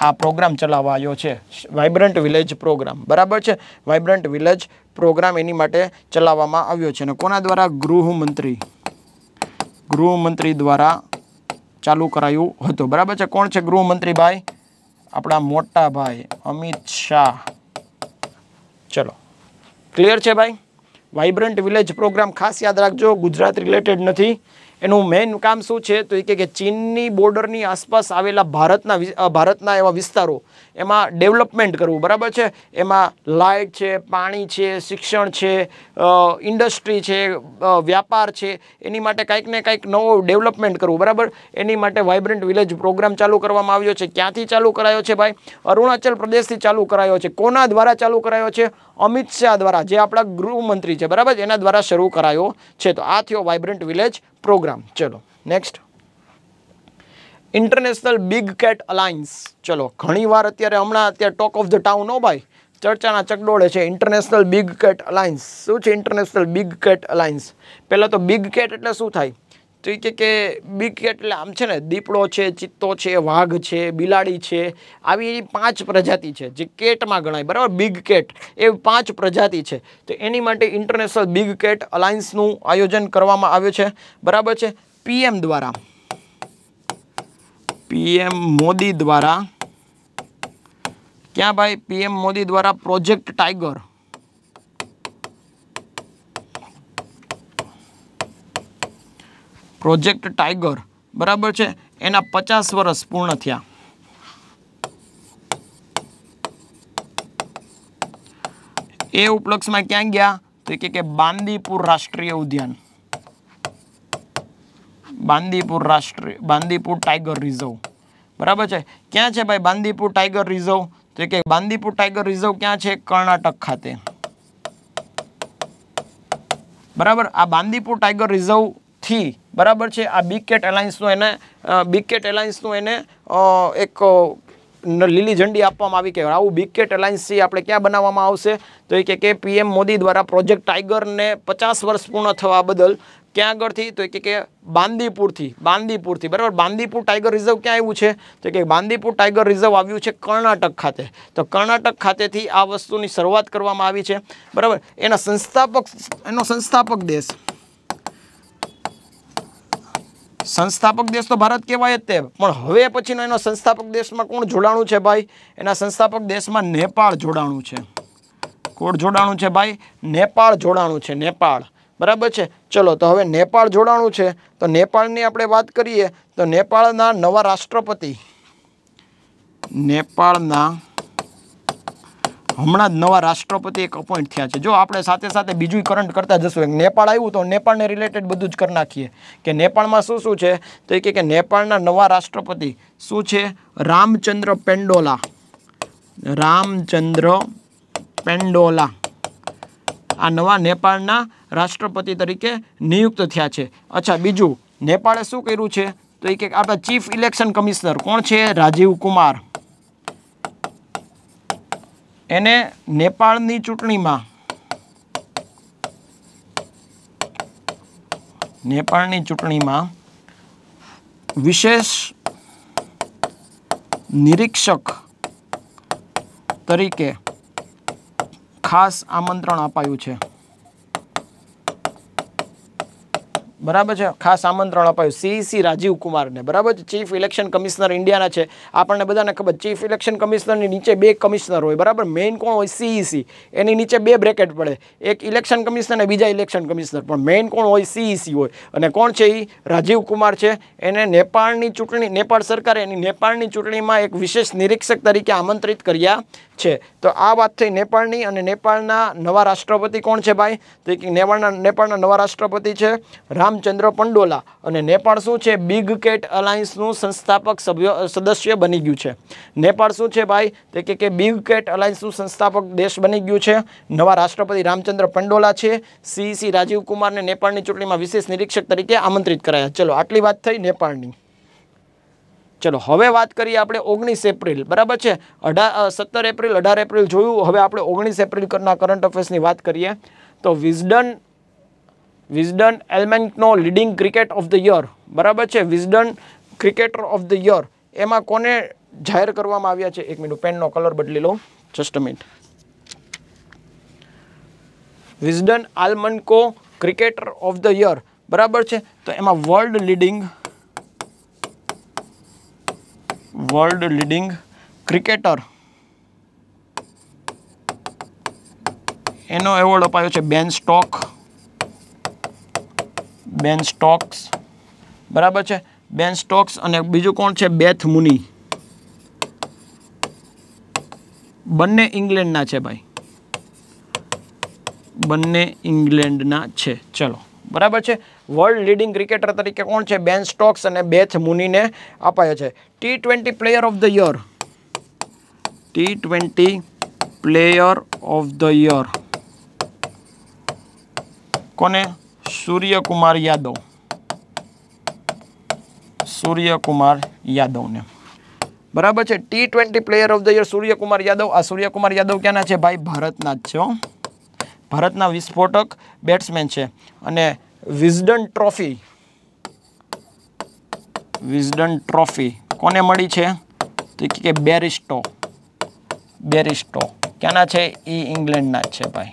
આ પ્રોગ્રામ ચલાવાયો છે વાઇબ્રન્ટ વિલેજ પ્રોગ્રામ બરાબર છે વાઇબ્રન્ટ વિલેજ પ્રોગ્રામ એની માટે ચલાવવામાં આવ્યો છે અને કોના દ્વારા ગૃહમંત્રી ગૃહમંત્રી દ્વારા ચાલુ કરાયું હતું બરાબર છે કોણ છે ગૃહમંત્રી ભાઈ આપણા મોટા ભાઈ અમિત શાહ ચલો ક્લિયર છે ભાઈ વાઇબ્રન્ટ વિલેજ પ્રોગ્રામ ખાસ યાદ રાખજો ગુજરાત રિલેટેડ નથી એનું મેઇન કામ શું છે તો એ કે ચીનની બોર્ડરની આસપાસ આવેલા ભારતના ભારતના એવા વિસ્તારો એમાં ડેવલપમેન્ટ કરવું બરાબર છે એમાં લાઇટ છે પાણી છે શિક્ષણ છે ઇન્ડસ્ટ્રી છે વ્યાપાર છે એની માટે કાંઈક ને કાંઈક નવો ડેવલપમેન્ટ કરવું બરાબર એની માટે વાઇબ્રન્ટ વિલેજ પ્રોગ્રામ ચાલુ કરવામાં આવ્યો છે ક્યાંથી ચાલુ કરાયો છે ભાઈ અરુણાચલ પ્રદેશથી ચાલુ કરાયો છે કોના દ્વારા ચાલુ કરાયો છે અમિત શાહ દ્વારા જે આપણા ગૃહમંત્રી છે બરાબર એના દ્વારા શરૂ કરાયો છે તો આ થયો વાઇબ્રન્ટ વિલેજ પ્રોગ્રામ ચલો next international big cat alliance ચલો ઘણીવાર અત્યારે હમણાં અત્યારે ટોક ઓફ ધ ટાઉન હો ભાઈ ચર્ચાના ચકડોળે છે ઇન્ટરનેશનલ બિગ કેટ અલાયન્સ શું છે ઇન્ટરનેશનલ બિગ કેટ અલાયન્સ પહેલાં તો બિગ કેટ એટલે શું થાય તો એ કે બીક એટલે આમ છે ને દીપડો છે ચિત્તો છે વાઘ છે બિલાડી છે આવી પાંચ પ્રજાતિ છે જે કેટમાં ગણાય બરાબર બિગ કેટ એ પાંચ પ્રજાતિ છે તો એની માટે ઇન્ટરનેશનલ બિગ કેટ અલાયન્સનું આયોજન કરવામાં આવ્યું છે બરાબર છે પીએમ દ્વારા પીએમ મોદી દ્વારા ક્યાં ભાઈ પીએમ મોદી દ્વારા પ્રોજેક્ટ ટાઈગર પ્રોજેક્ટ ટાઈગર બરાબર છે એના પચાસ વર્ષ પૂર્ણ થયા એ ઉપલક્ષમાં ક્યાં ગયા તો કે બાંદીપુર રાષ્ટ્રીય ઉદ્યાન બાંદીપુર રાષ્ટ્રીય બાંદીપુર ટાઈગર રિઝર્વ બરાબર છે ક્યાં છે ભાઈ બાંદીપુર ટાઈગર રિઝર્વ તો કે બાંદીપુર ટાઈગર રિઝર્વ ક્યાં છે કર્ણાટક ખાતે બરાબર આ બાંદીપુર ટાઈગર રિઝર્વથી બરાબર છે આ બિગ કેટ એલાયન્સનો એને બિગ કેટ એલાયન્સનો એને એક લીલી ઝંડી આપવામાં આવી કે આવું બિગ કેટ એલાયન્સથી આપણે ક્યાં બનાવવામાં આવશે તો એ કે પીએમ મોદી દ્વારા પ્રોજેક્ટ ટાઈગરને પચાસ વર્ષ પૂર્ણ થવા બદલ ક્યાં આગળથી તો એ કે બાંદીપુરથી બાંદીપુરથી બરાબર બાંદીપુર ટાઈગર રિઝર્વ ક્યાં આવ્યું છે તો કે બાંદીપુર ટાઈગર રિઝર્વ આવ્યું છે કર્ણાટક ખાતે તો કર્ણાટક ખાતેથી આ વસ્તુની શરૂઆત કરવામાં આવી છે બરાબર એના સંસ્થાપક એનો સંસ્થાપક દેશ સંસ્થાપક દેશ તો ભારત કહેવાય જ તે પણ હવે પછીનો એનો સંસ્થાપક દેશમાં કોણ જોડાણું છે ભાઈ એના સંસ્થાપક દેશમાં નેપાળ જોડાણું છે કોણ જોડાણું છે ભાઈ નેપાળ જોડાણું છે નેપાળ બરાબર છે ચલો તો હવે નેપાળ જોડાણું છે તો નેપાળની આપણે વાત કરીએ તો નેપાળના નવા રાષ્ટ્રપતિ નેપાળના હમણાં જ નવા રાષ્ટ્રપતિ એક અપોઇન્ટ થયા છે જો આપણે સાથે સાથે બીજું કરંટ કરતા જશું એક નેપાળ આવ્યું તો નેપાળને રિલેટેડ બધું જ કરી નાખીએ કે નેપાળમાં શું શું છે તો એ કે નેપાળના નવા રાષ્ટ્રપતિ શું છે રામચંદ્ર પેન્ડોલા રામચંદ્ર પેન્ડોલા આ નવા નેપાળના રાષ્ટ્રપતિ તરીકે નિયુક્ત થયા છે અચ્છા બીજું નેપાળે શું કર્યું છે તો એ કે આપણા ચીફ ઇલેક્શન કમિશનર કોણ છે રાજીવ કુમાર એને નેપાળની ચૂંટણીમાં નેપાળની ચૂંટણીમાં વિશેષ નિરીક્ષક તરીકે ખાસ આમંત્રણ અપાયું છે બરાબર છે ખાસ આમંત્રણ અપાયું સીસી રાજીવ કુમારને બરાબર છે ચીફ ઇલેક્શન કમિશનર ઇન્ડિયાના છે આપણને બધાને ખબર ચીફ ઇલેક્શન કમિશનરની નીચે બે કમિશનર હોય બરાબર મેઇન કોણ હોય સીઈસી e. એની નીચે બે બ્રેકેટ પડે એક ઇલેક્શન કમિશનર અને બીજા ઇલેક્શન કમિશનર પણ મેઇન કોણ હોય સીઈસી e. હોય અને કોણ છે એ રાજીવ કુમાર છે એને નેપાળની ચૂંટણી નેપાળ સરકારે એની નેપાળની ચૂંટણીમાં એક વિશેષ નિરીક્ષક તરીકે આમંત્રિત કર્યા છે તો આ વાત થઈ નેપાળની અને નેપાળના નવા રાષ્ટ્રપતિ કોણ છે ભાઈ તો કે નેપાળના નેપાળના નવા રાષ્ટ્રપતિ છે રામચંદ્ર પંડોલા અને નેપાળ શું છે બિગ કેટ અલાયન્સનું સંસ્થાપક સભ્ય સદસ્ય બની ગયું છે નેપાળ શું છે ભાઈ તો કે બિગ કેટ અલાયન્સનું સંસ્થાપક દેશ બની ગયું છે નવા રાષ્ટ્રપતિ રામચંદ્ર પંડોલા છે સીસી e રાજીવ કુમારને નેપાળની ચૂંટણીમાં વિશેષ નિરીક્ષક તરીકે આમંત્રિત કરાયા ચલો આટલી વાત થઈ નેપાળની ચલો હવે વાત કરીએ આપણે ઓગણીસ એપ્રિલ બરાબર છે અઢાર સત્તર એપ્રિલ અઢાર એપ્રિલ જોયું હવે આપણે ઓગણીસ એપ્રિલના કરંટ અફેર્સની વાત કરીએ તો વિઝડન વિઝડન એલમેન્ટનો leading cricket of the year બરાબર છે Wisden cricketer of the year એમાં કોને જાહેર કરવામાં આવ્યા છે એક મિનિટ પેનનો કલર બદલી લો જસ્ટ મિનિટ વિઝડન આલમન્કો ક્રિકેટર ઓફ ધ યર બરાબર છે તો એમાં world leading world leading cricketer એનો એવોર્ડ અપાયો છે બેન સ્ટોક બેન સ્ટોક્સ બરાબર છે બેન સ્ટોક્સ અને બીજું કોણ છે બેથ મુની બંને ઇંગ્લેન્ડના છે ભાઈ બંને ઇંગ્લેન્ડના છે ચલો બરાબર છે વર્લ્ડ લીડિંગ ક્રિકેટર તરીકે કોણ છે બેન સ્ટોક્સ અને બેથ મુનીને અપાયો છે T twenty player of the year T twenty player of the year કોને સૂર્યકુમાર યાદવ સૂર્યકુમાર યાદવને બરાબર છે T twenty player of the year Suryakumar Yadav આ સૂર્યકુમાર યાદવ ક્યાંના છે ભાઈ ભારતના જ છે ભારતના વિસ્ફોટક બેટ્સમેન છે અને વિઝડન ટ્રોફી વિઝડન ટ્રોફી કોને મળી છે તો કે બેરિસ્ટો બેરિસ્ટો ક્યાંના છે એ ઇંગ્લેન્ડના છે ભાઈ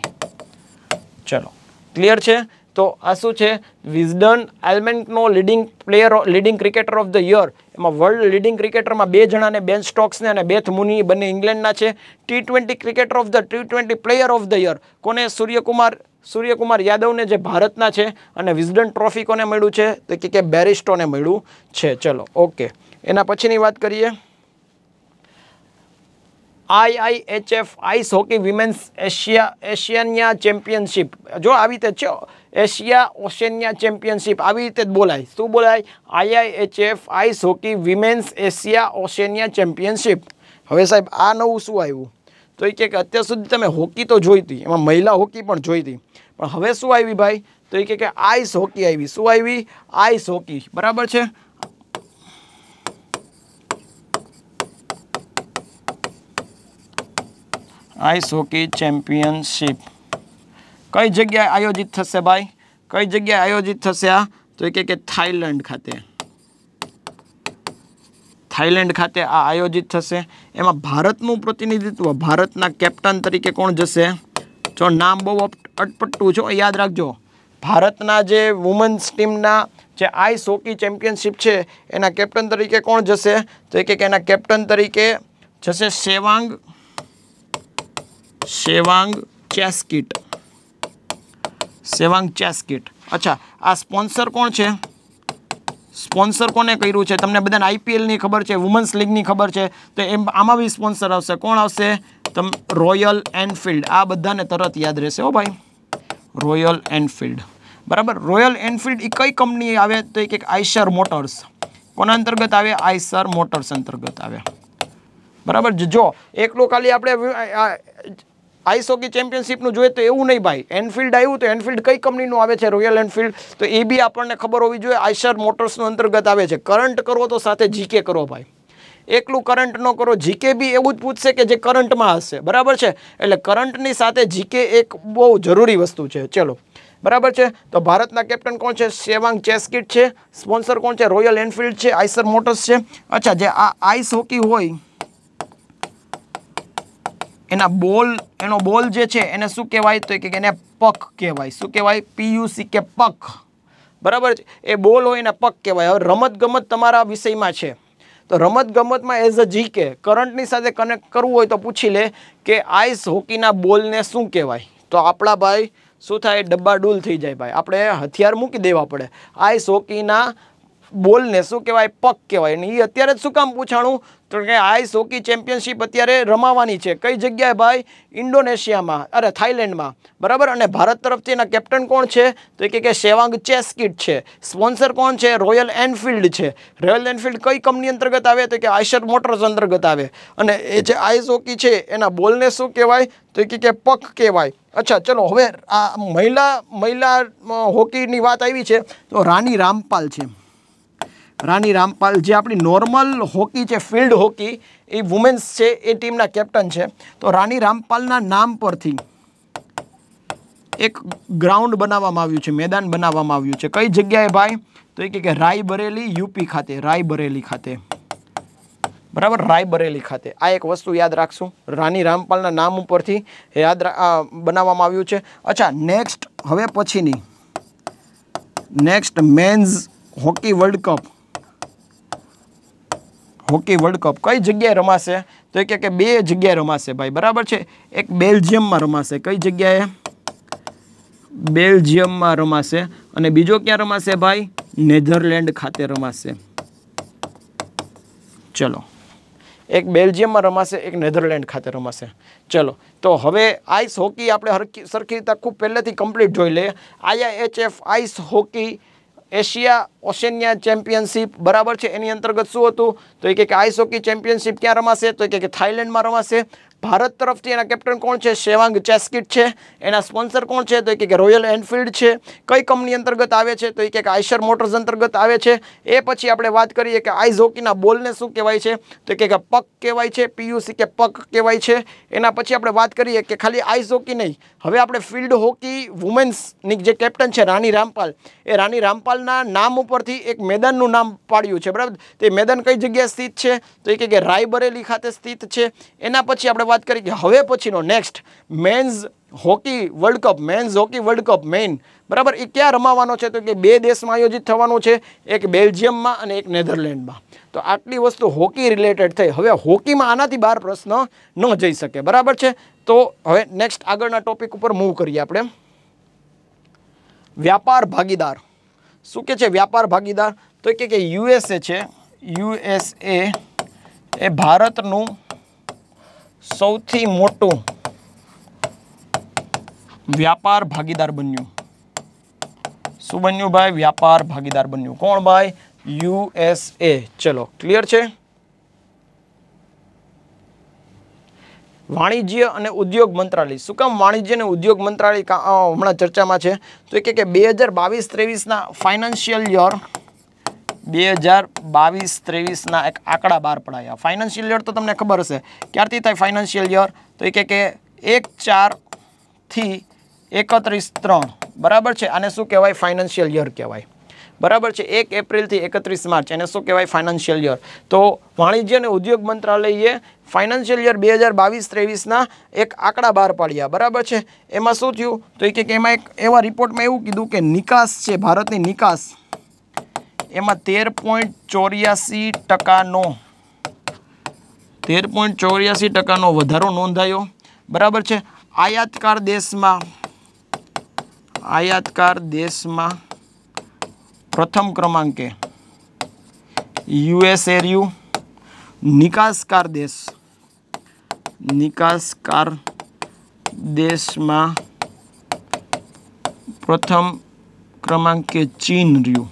ચલો ક્લિયર છે તો આ શું છે વિઝડન આલ્મેન્ટનો leading player leading cricketer of the year એમાં વર્લ્ડ લીડિંગ ક્રિકેટરમાં બે જણાને બેન સ્ટોક્સને અને બેથ મુની બંને ઇંગ્લેન્ડના છે T twenty cricketer of the T twenty player of the year કોને સૂર્યકુમાર સૂર્યકુમાર યાદવને જે ભારતના છે અને વિઝડન ટ્રોફી કોને મળ્યું છે તો કે બેરિસ્ટોને મળ્યું છે ચલો ઓકે એના પછીની વાત કરીએ IIHF ice hockey women's Asia એશિયનિયા ચેમ્પિયનશિપ જો આવી રીતે છે એશિયા ઓશિયનિયા ચેમ્પિયનશિપ આવી રીતે જ બોલાય શું બોલાય IIHF ice hockey women's Asia Oceania championship હવે સાહેબ આ નવું શું આવ્યું તો એ કે અત્યાર સુધી તમે હોકી તો જોઈ હતી એમાં મહિલા હોકી પણ જોઈ હતી પણ હવે શું આવી ભાઈ તો એ કે આઈસ હોકી આવી શું આવી આઈસ હોકી બરાબર છે આઈસ હોકી ચેમ્પિયનશિપ કઈ જગ્યાએ આયોજિત થશે ભાઈ કઈ જગ્યાએ આયોજિત થશે આ તો એ કે થાઈલેન્ડ ખાતે થાઇલેન્ડ ખાતે આ આયોજિત થશે એમાં ભારતનું પ્રતિનિધિત્વ ભારતના કેપ્ટન તરીકે કોણ જશે જો નામ બહુ અટપટું છે યાદ રાખજો ભારતના જે વુમન્સ ટીમના જે આઈસ હોકી ચેમ્પિયનશિપ છે એના કેપ્ટન તરીકે કોણ જશે તો એક એના કેપ્ટન તરીકે જશે સેવાંગ સેવાંગ ચેસ્કીટ સેવાંગ ચેસ્કીટ અચ્છા આ સ્પોન્સર કોણ છે સ્પોન્સર કોને કર્યું છે તમને બધાને આઈપીએલની ખબર છે વુમન્સ લીગની ખબર છે તો એમ આમાં બી સ્પોન્સર આવશે કોણ આવશે તમ રોયલ એનફિલ્ડ આ બધાને તરત યાદ રહેશે હો ભાઈ રોયલ એનફિલ્ડ બરાબર રોયલ એનફિલ્ડ એ કઈ કંપની આવે તો એક આઈશર મોટર્સ કોના અંતર્ગત આવે આઈસર મોટર્સ અંતર્ગત આવે બરાબર જો એકલું ખાલી આપણે આઈસ હોકી ચેમ્પિયનશિપનું જોઈએ તો એવું નહીં ભાઈ એનફિલ્ડ આવ્યું તો એનફિલ્ડ કઈ કંપનીનું આવે છે રોયલ એનફિલ્ડ તો એ બી આપણને ખબર હોવી જોઈએ આઈશર મોટર્સનું અંતર્ગત આવે છે કરંટ કરો તો સાથે જીકે કરો ભાઈ એકલું કરંટ ન કરો જીકે બી એવું જ પૂછશે કે જે કરંટમાં હશે બરાબર છે એટલે કરંટની સાથે જીકે એક બહુ જરૂરી વસ્તુ છે ચલો બરાબર છે તો ભારતના કેપ્ટન કોણ છે સેવાંગ ચેસકીટ છે સ્પોન્સર કોણ છે રોયલ એનફિલ્ડ છે આઈસર મોટર્સ છે અચ્છા જે આ આઈસ હોકી હોય એના બોલ એનો બોલ જે છે એને શું કહેવાય તો કે એને પક કહેવાય શું કહેવાય પીયુસી કે પક બરાબર છે એ બોલ હોય એને પક કહેવાય હવે રમત ગમત તમારા વિષયમાં છે તો રમતગમતમાં એઝ અ જીકે કરંટની સાથે કનેક્ટ કરવું હોય તો પૂછી લે કે આઈસ હોકીના બોલને શું કહેવાય તો આપણા ભાઈ શું થાય ડબ્બાડૂલ થઈ જાય ભાઈ આપણે હથિયાર મૂકી દેવા પડે આઈસ હોકીના બોલને શું કહેવાય પગ કહેવાય અને એ અત્યારે જ શું કામ પૂછાણું તો કે આઈસ હોકી ચેમ્પિયનશિપ અત્યારે રમાવાની છે કઈ જગ્યાએ ભાઈ ઇન્ડોનેશિયામાં અરે થાઈલેન્ડમાં બરાબર અને ભારત તરફથી એના કેપ્ટન કોણ છે તો કે કે સેવાંગ ચેસ કિટ છે સ્પોન્સર કોણ છે રોયલ એનફિલ્ડ છે રોયલ એનફિલ્ડ કઈ કંપની અંતર્ગત આવે તો કે આયશર મોટર્સ અંતર્ગત આવે અને એ જે આઈસ હોકી છે એના બોલને શું કહેવાય તો કે કે પગ કહેવાય અચ્છા ચલો હવે આ મહિલા મહિલા હોકીની વાત આવી છે તો રાની રામપાલ છે રાણી રામપાલ જે આપણી નોર્મલ હોકી છે ફિલ્ડ હોકી એ વુમેન્સ છે એ ટીમના કેપ્ટન છે તો રાણી રામપાલના નામ પરથી એક ગ્રાઉન્ડ બનાવવામાં આવ્યું છે મેદાન બનાવવામાં આવ્યું છે કઈ જગ્યાએ ભાઈ તો એ કે રાયબરેલી યુપી ખાતે રાયબરેલી ખાતે બરાબર રાયબરેલી ખાતે આ એક વસ્તુ યાદ રાખશું રાણી રામપાલના નામ ઉપરથી યાદ બનાવવામાં આવ્યું છે અચ્છા નેક્સ્ટ હવે પછીની next men's hockey world cup hockey world cup કઈ જગ્યાએ રમાશે તો એ કહે કે બે જગ્યાએ રમાશે ભાઈ બરાબર છે એક બેલ્જિયમમાં રમાશે કઈ જગ્યાએ બેલ્જિયમમાં રમાશે અને બીજો ક્યાં રમાશે ભાઈ નેધરલેન્ડ ખાતે રમાશે ચલો એક બેલ્જિયમમાં રમાશે એક નેધરલેન્ડ ખાતે રમાશે ચલો તો હવે આઈસ હોકી આપણે સરખી રીતે ખૂબ પહેલેથી કમ્પ્લીટ જોઈ લઈએ IIHF ice hockey Asia Oceania championship બરાબર છે એની અંતર્ગત શું હતું તો એ કે આઈસ હોકી ચેમ્પિયનશિપ ક્યાં રમાશે તો એ કે થાઈલેન્ડમાં રમાશે ભારત તરફથી એના કેપ્ટન કોણ છે શેવાંગ ચેસ્કિટ છે એના સ્પોન્સર કોણ છે તો એ કે રોયલ એનફિલ્ડ છે કઈ કંપની અંતર્ગત આવે છે તો એ કે આઈશર મોટર્સ અંતર્ગત આવે છે એ પછી આપણે વાત કરીએ કે આઈઝ હોકીના બોલને શું કહેવાય છે તો કે પક કહેવાય છે પીયુસી કે પક કહેવાય છે એના પછી આપણે વાત કરીએ કે ખાલી આઈઝ હોકી નહીં હવે આપણે ફિલ્ડ હોકી વુમેન્સની જે કેપ્ટન છે રાની રામપાલ એ રાની રામપાલના નામ ઉપરથી એક મેદાનનું નામ પાડ્યું છે બરાબર તે મેદાન કઈ જગ્યાએ સ્થિત છે તો એ કે રાયબરેલી ખાતે સ્થિત છે એના પછી આપણે વાત કરી કે હવે પછીનો next men's hockey world cup men's hockey world cup મેઇન બરાબર એ ક્યાં રમાવાનો છે તો કે બે દેશમાં આયોજિત થવાનું છે એક બેલ્જિયમમાં અને એક નેધરલેન્ડમાં તો આટલી વસ્તુ હોકી રિલેટેડ થઈ હવે હોકીમાં આનાથી બહાર પ્રશ્ન ન જઈ શકે બરાબર છે તો હવે નેક્સ્ટ આગળના ટોપિક ઉપર મૂવ કરીએ આપણે વ્યાપાર ભાગીદાર શું કે છે વ્યાપાર ભાગીદાર તો કે યુએસએ છે યુએસએ એ ભારતનું સૌથી મોટું વ્યાપાર ભાગીદાર બન્યું શું બન્યું ભાઈ વ્યાપાર ભાગીદાર બન્યું કોણ ભાઈ યુએસએ ચલો ક્લિયર છે વાણિજ્ય અને ઉદ્યોગ મંત્રાલય શું કામ વાણિજ્ય અને ઉદ્યોગ મંત્રાલય હમણાં ચર્ચામાં છે તો એ કે બે હજાર બાવીસ ત્રેવીસના ફાઇનાન્શિયલ યર બે હજાર બાવીસ ત્રેવીસના એક આંકડા બહાર પડાયા ફાઇનાન્શિયલ યર તો તમને ખબર હશે ક્યારથી થાય ફાઇનાન્શિયલ યર તો એ કે એક ચારથી એકત્રીસ ત્રણ બરાબર છે આને શું કહેવાય ફાઇનાન્શિયલ યર કહેવાય બરાબર છે એક એપ્રિલથી એકત્રીસ માર્ચ એને શું કહેવાય ફાઇનાન્શિયલ યર તો વાણિજ્ય અને ઉદ્યોગ મંત્રાલયે ફાઇનાન્શિયલ યર બે હજાર બાવીસ ત્રેવીસના એક આંકડા બહાર પાડ્યા બરાબર છે એમાં શું થયું તો એ કે એમાં એક એવા રિપોર્ટમાં એવું કીધું કે નિકાસ છે ભારતની નિકાસ એમાં તેર પોઈન્ટ ચોર્યાસી ટકાનો તેર પોઈન્ટ ચોર્યાસી ટકાનો વધારો નોંધાયો બરાબર છે આયાતકાર દેશમાં આયાતકાર દેશમાં પ્રથમ ક્રમાંકે યુએસએ રહ્યું નિકાસકાર દેશ નિકાસકાર દેશમાં પ્રથમ ક્રમાંકે ચીન રહ્યું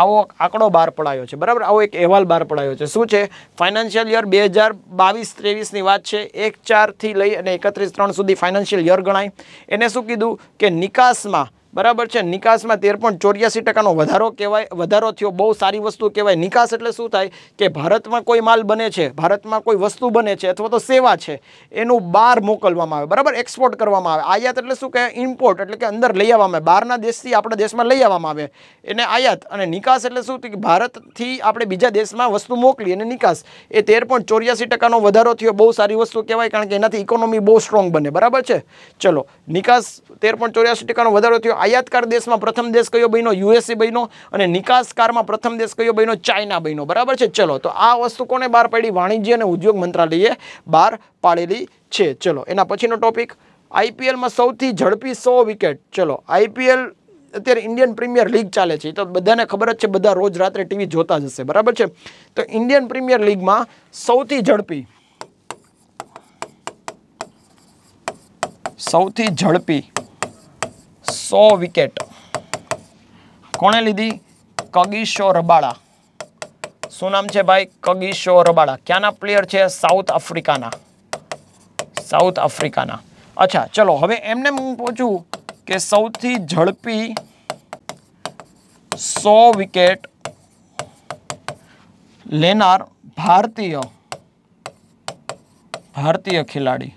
આવો આંકડો બહાર પડાયો છે બરાબર આવો એક અહેવાલ બહાર પડાયો છે શું છે ફાઇનાન્શિયલ યર બે હજાર બાવીસ ત્રેવીસની વાત છે એક ચારથી લઈ અને એકત્રીસ ત્રણ સુધી ફાઇનાન્શિયલ યર ગણાય એને શું કીધું કે નિકાસમાં બરાબર છે નિકાસમાં તેર પોઈન્ટ ચોર્યાસી ટકાનો વધારો કહેવાય વધારો થયો બહુ સારી વસ્તુ કહેવાય નિકાસ એટલે શું થાય કે ભારતમાં કોઈ માલ બને છે ભારતમાં કોઈ વસ્તુ બને છે અથવા તો સેવા છે એનું બહાર મોકલવામાં આવે બરાબર એક્સપોર્ટ કરવામાં આવે આયાત એટલે શું કે ઇમ્પોર્ટ એટલે કે અંદર લઈ આવવામાં આવે બહારના દેશથી આપણા દેશમાં લઈ આવવામાં આવે એને આયાત અને નિકાસ એટલે શું કે ભારતથી આપણે બીજા દેશમાં વસ્તુ મોકલી અને નિકાસ એ તેર પોઈન્ટ ચોર્યાસી ટકાનો વધારો થયો બહુ સારી વસ્તુ કહેવાય કારણ કે એનાથી ઇકોનોમી બહુ સ્ટ્રોંગ બને બરાબર છે ચલો નિકાસ તેર પોઈન્ટ ચોર્યાસી ટકાનો વધારો થયો આયાતકાર દેશમાં પ્રથમ દેશ કયો બન્યો યુએસએ બન્યો અને નિકાસકારમાં પ્રથમ દેશ કયો બન્યો ચાઇના બન્યો બરાબર છે ચલો તો આ વસ્તુ કોને બહાર પાડી વાણિજ્ય અને ઉદ્યોગ મંત્રાલયે બહાર પાડેલી છે ચલો એના પછીનો ટોપિક આઈપીએલમાં સૌથી ઝડપી સો વિકેટ ચલો આઈપીએલ અત્યારે ઇન્ડિયન પ્રીમિયર લીગ ચાલે છે તો બધાને ખબર જ છે બધા રોજ રાત્રે ટીવી જોતા જ હશે બરાબર છે તો ઇન્ડિયન પ્રીમિયર લીગમાં સૌથી ઝડપી સૌથી ઝડપી સો વિકેટ કોણે લીધી કગીશો રબાડા શું નામ છે ભાઈ કગીશો રબાડા ક્યાંના પ્લેયર છે સાઉથ આફ્રિકાના સાઉથ આફ્રિકાના અચ્છા ચલો હવે એમને હું પૂછું કે સૌથી ઝડપી સો વિકેટ લેનાર ભારતીય ભારતીય ખેલાડી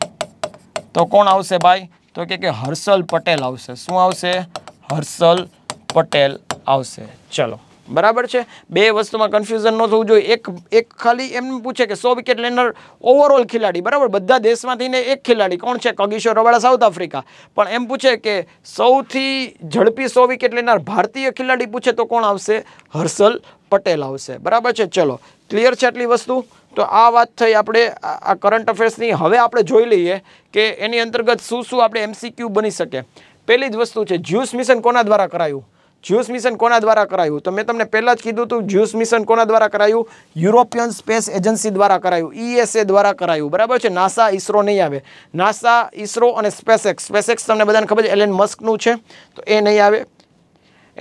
તો કોણ આવશે ભાઈ તો કે હર્ષલ પટેલ આવશે શું આવશે હર્ષલ પટેલ આવશે ચલો બરાબર છે બે વસ્તુમાં કન્ફ્યુઝન ન થવું જોઈએ એક એક ખાલી એમ પૂછે કે સો વિકેટ લેનાર ઓવરઓલ ખેલાડી બરાબર બધા દેશમાંથી ને એક ખિલાડી કોણ છે કગીશો રવાડા સાઉથ આફ્રિકા પણ એમ પૂછે કે સૌથી ઝડપી સો વિકેટ લેનાર ભારતીય ખેલાડી પૂછે તો કોણ આવશે હર્ષલ પટેલ આવશે બરાબર છે ચલો ક્લિયર છે આટલી વસ્તુ તો આ વાત થઈ આપણે આ કરંટ અફેર્સની હવે આપણે જોઈ લઈએ કે એની અંતર્ગત શું શું આપણે એમસીક્યુ બની શકે પહેલી જ વસ્તુ છે જ્યુસ મિશન કોના દ્વારા કરાયું જ્યુસ મિશન કોના દ્વારા કરાયું તો મેં તમને પહેલાં જ કીધું હતું જ્યુસ મિશન કોના દ્વારા કરાયું યુરોપિયન સ્પેસ એજન્સી દ્વારા કરાયું ઈએસએ e દ્વારા કરાયું બરાબર છે નાસા ઇસરો નહીં આવે નાસા ઇસરો અને સ્પેસેક્સ સ્પેસેક્સ તમને બધાને ખબર છે એલન મસ્કનું છે તો એ નહીં આવે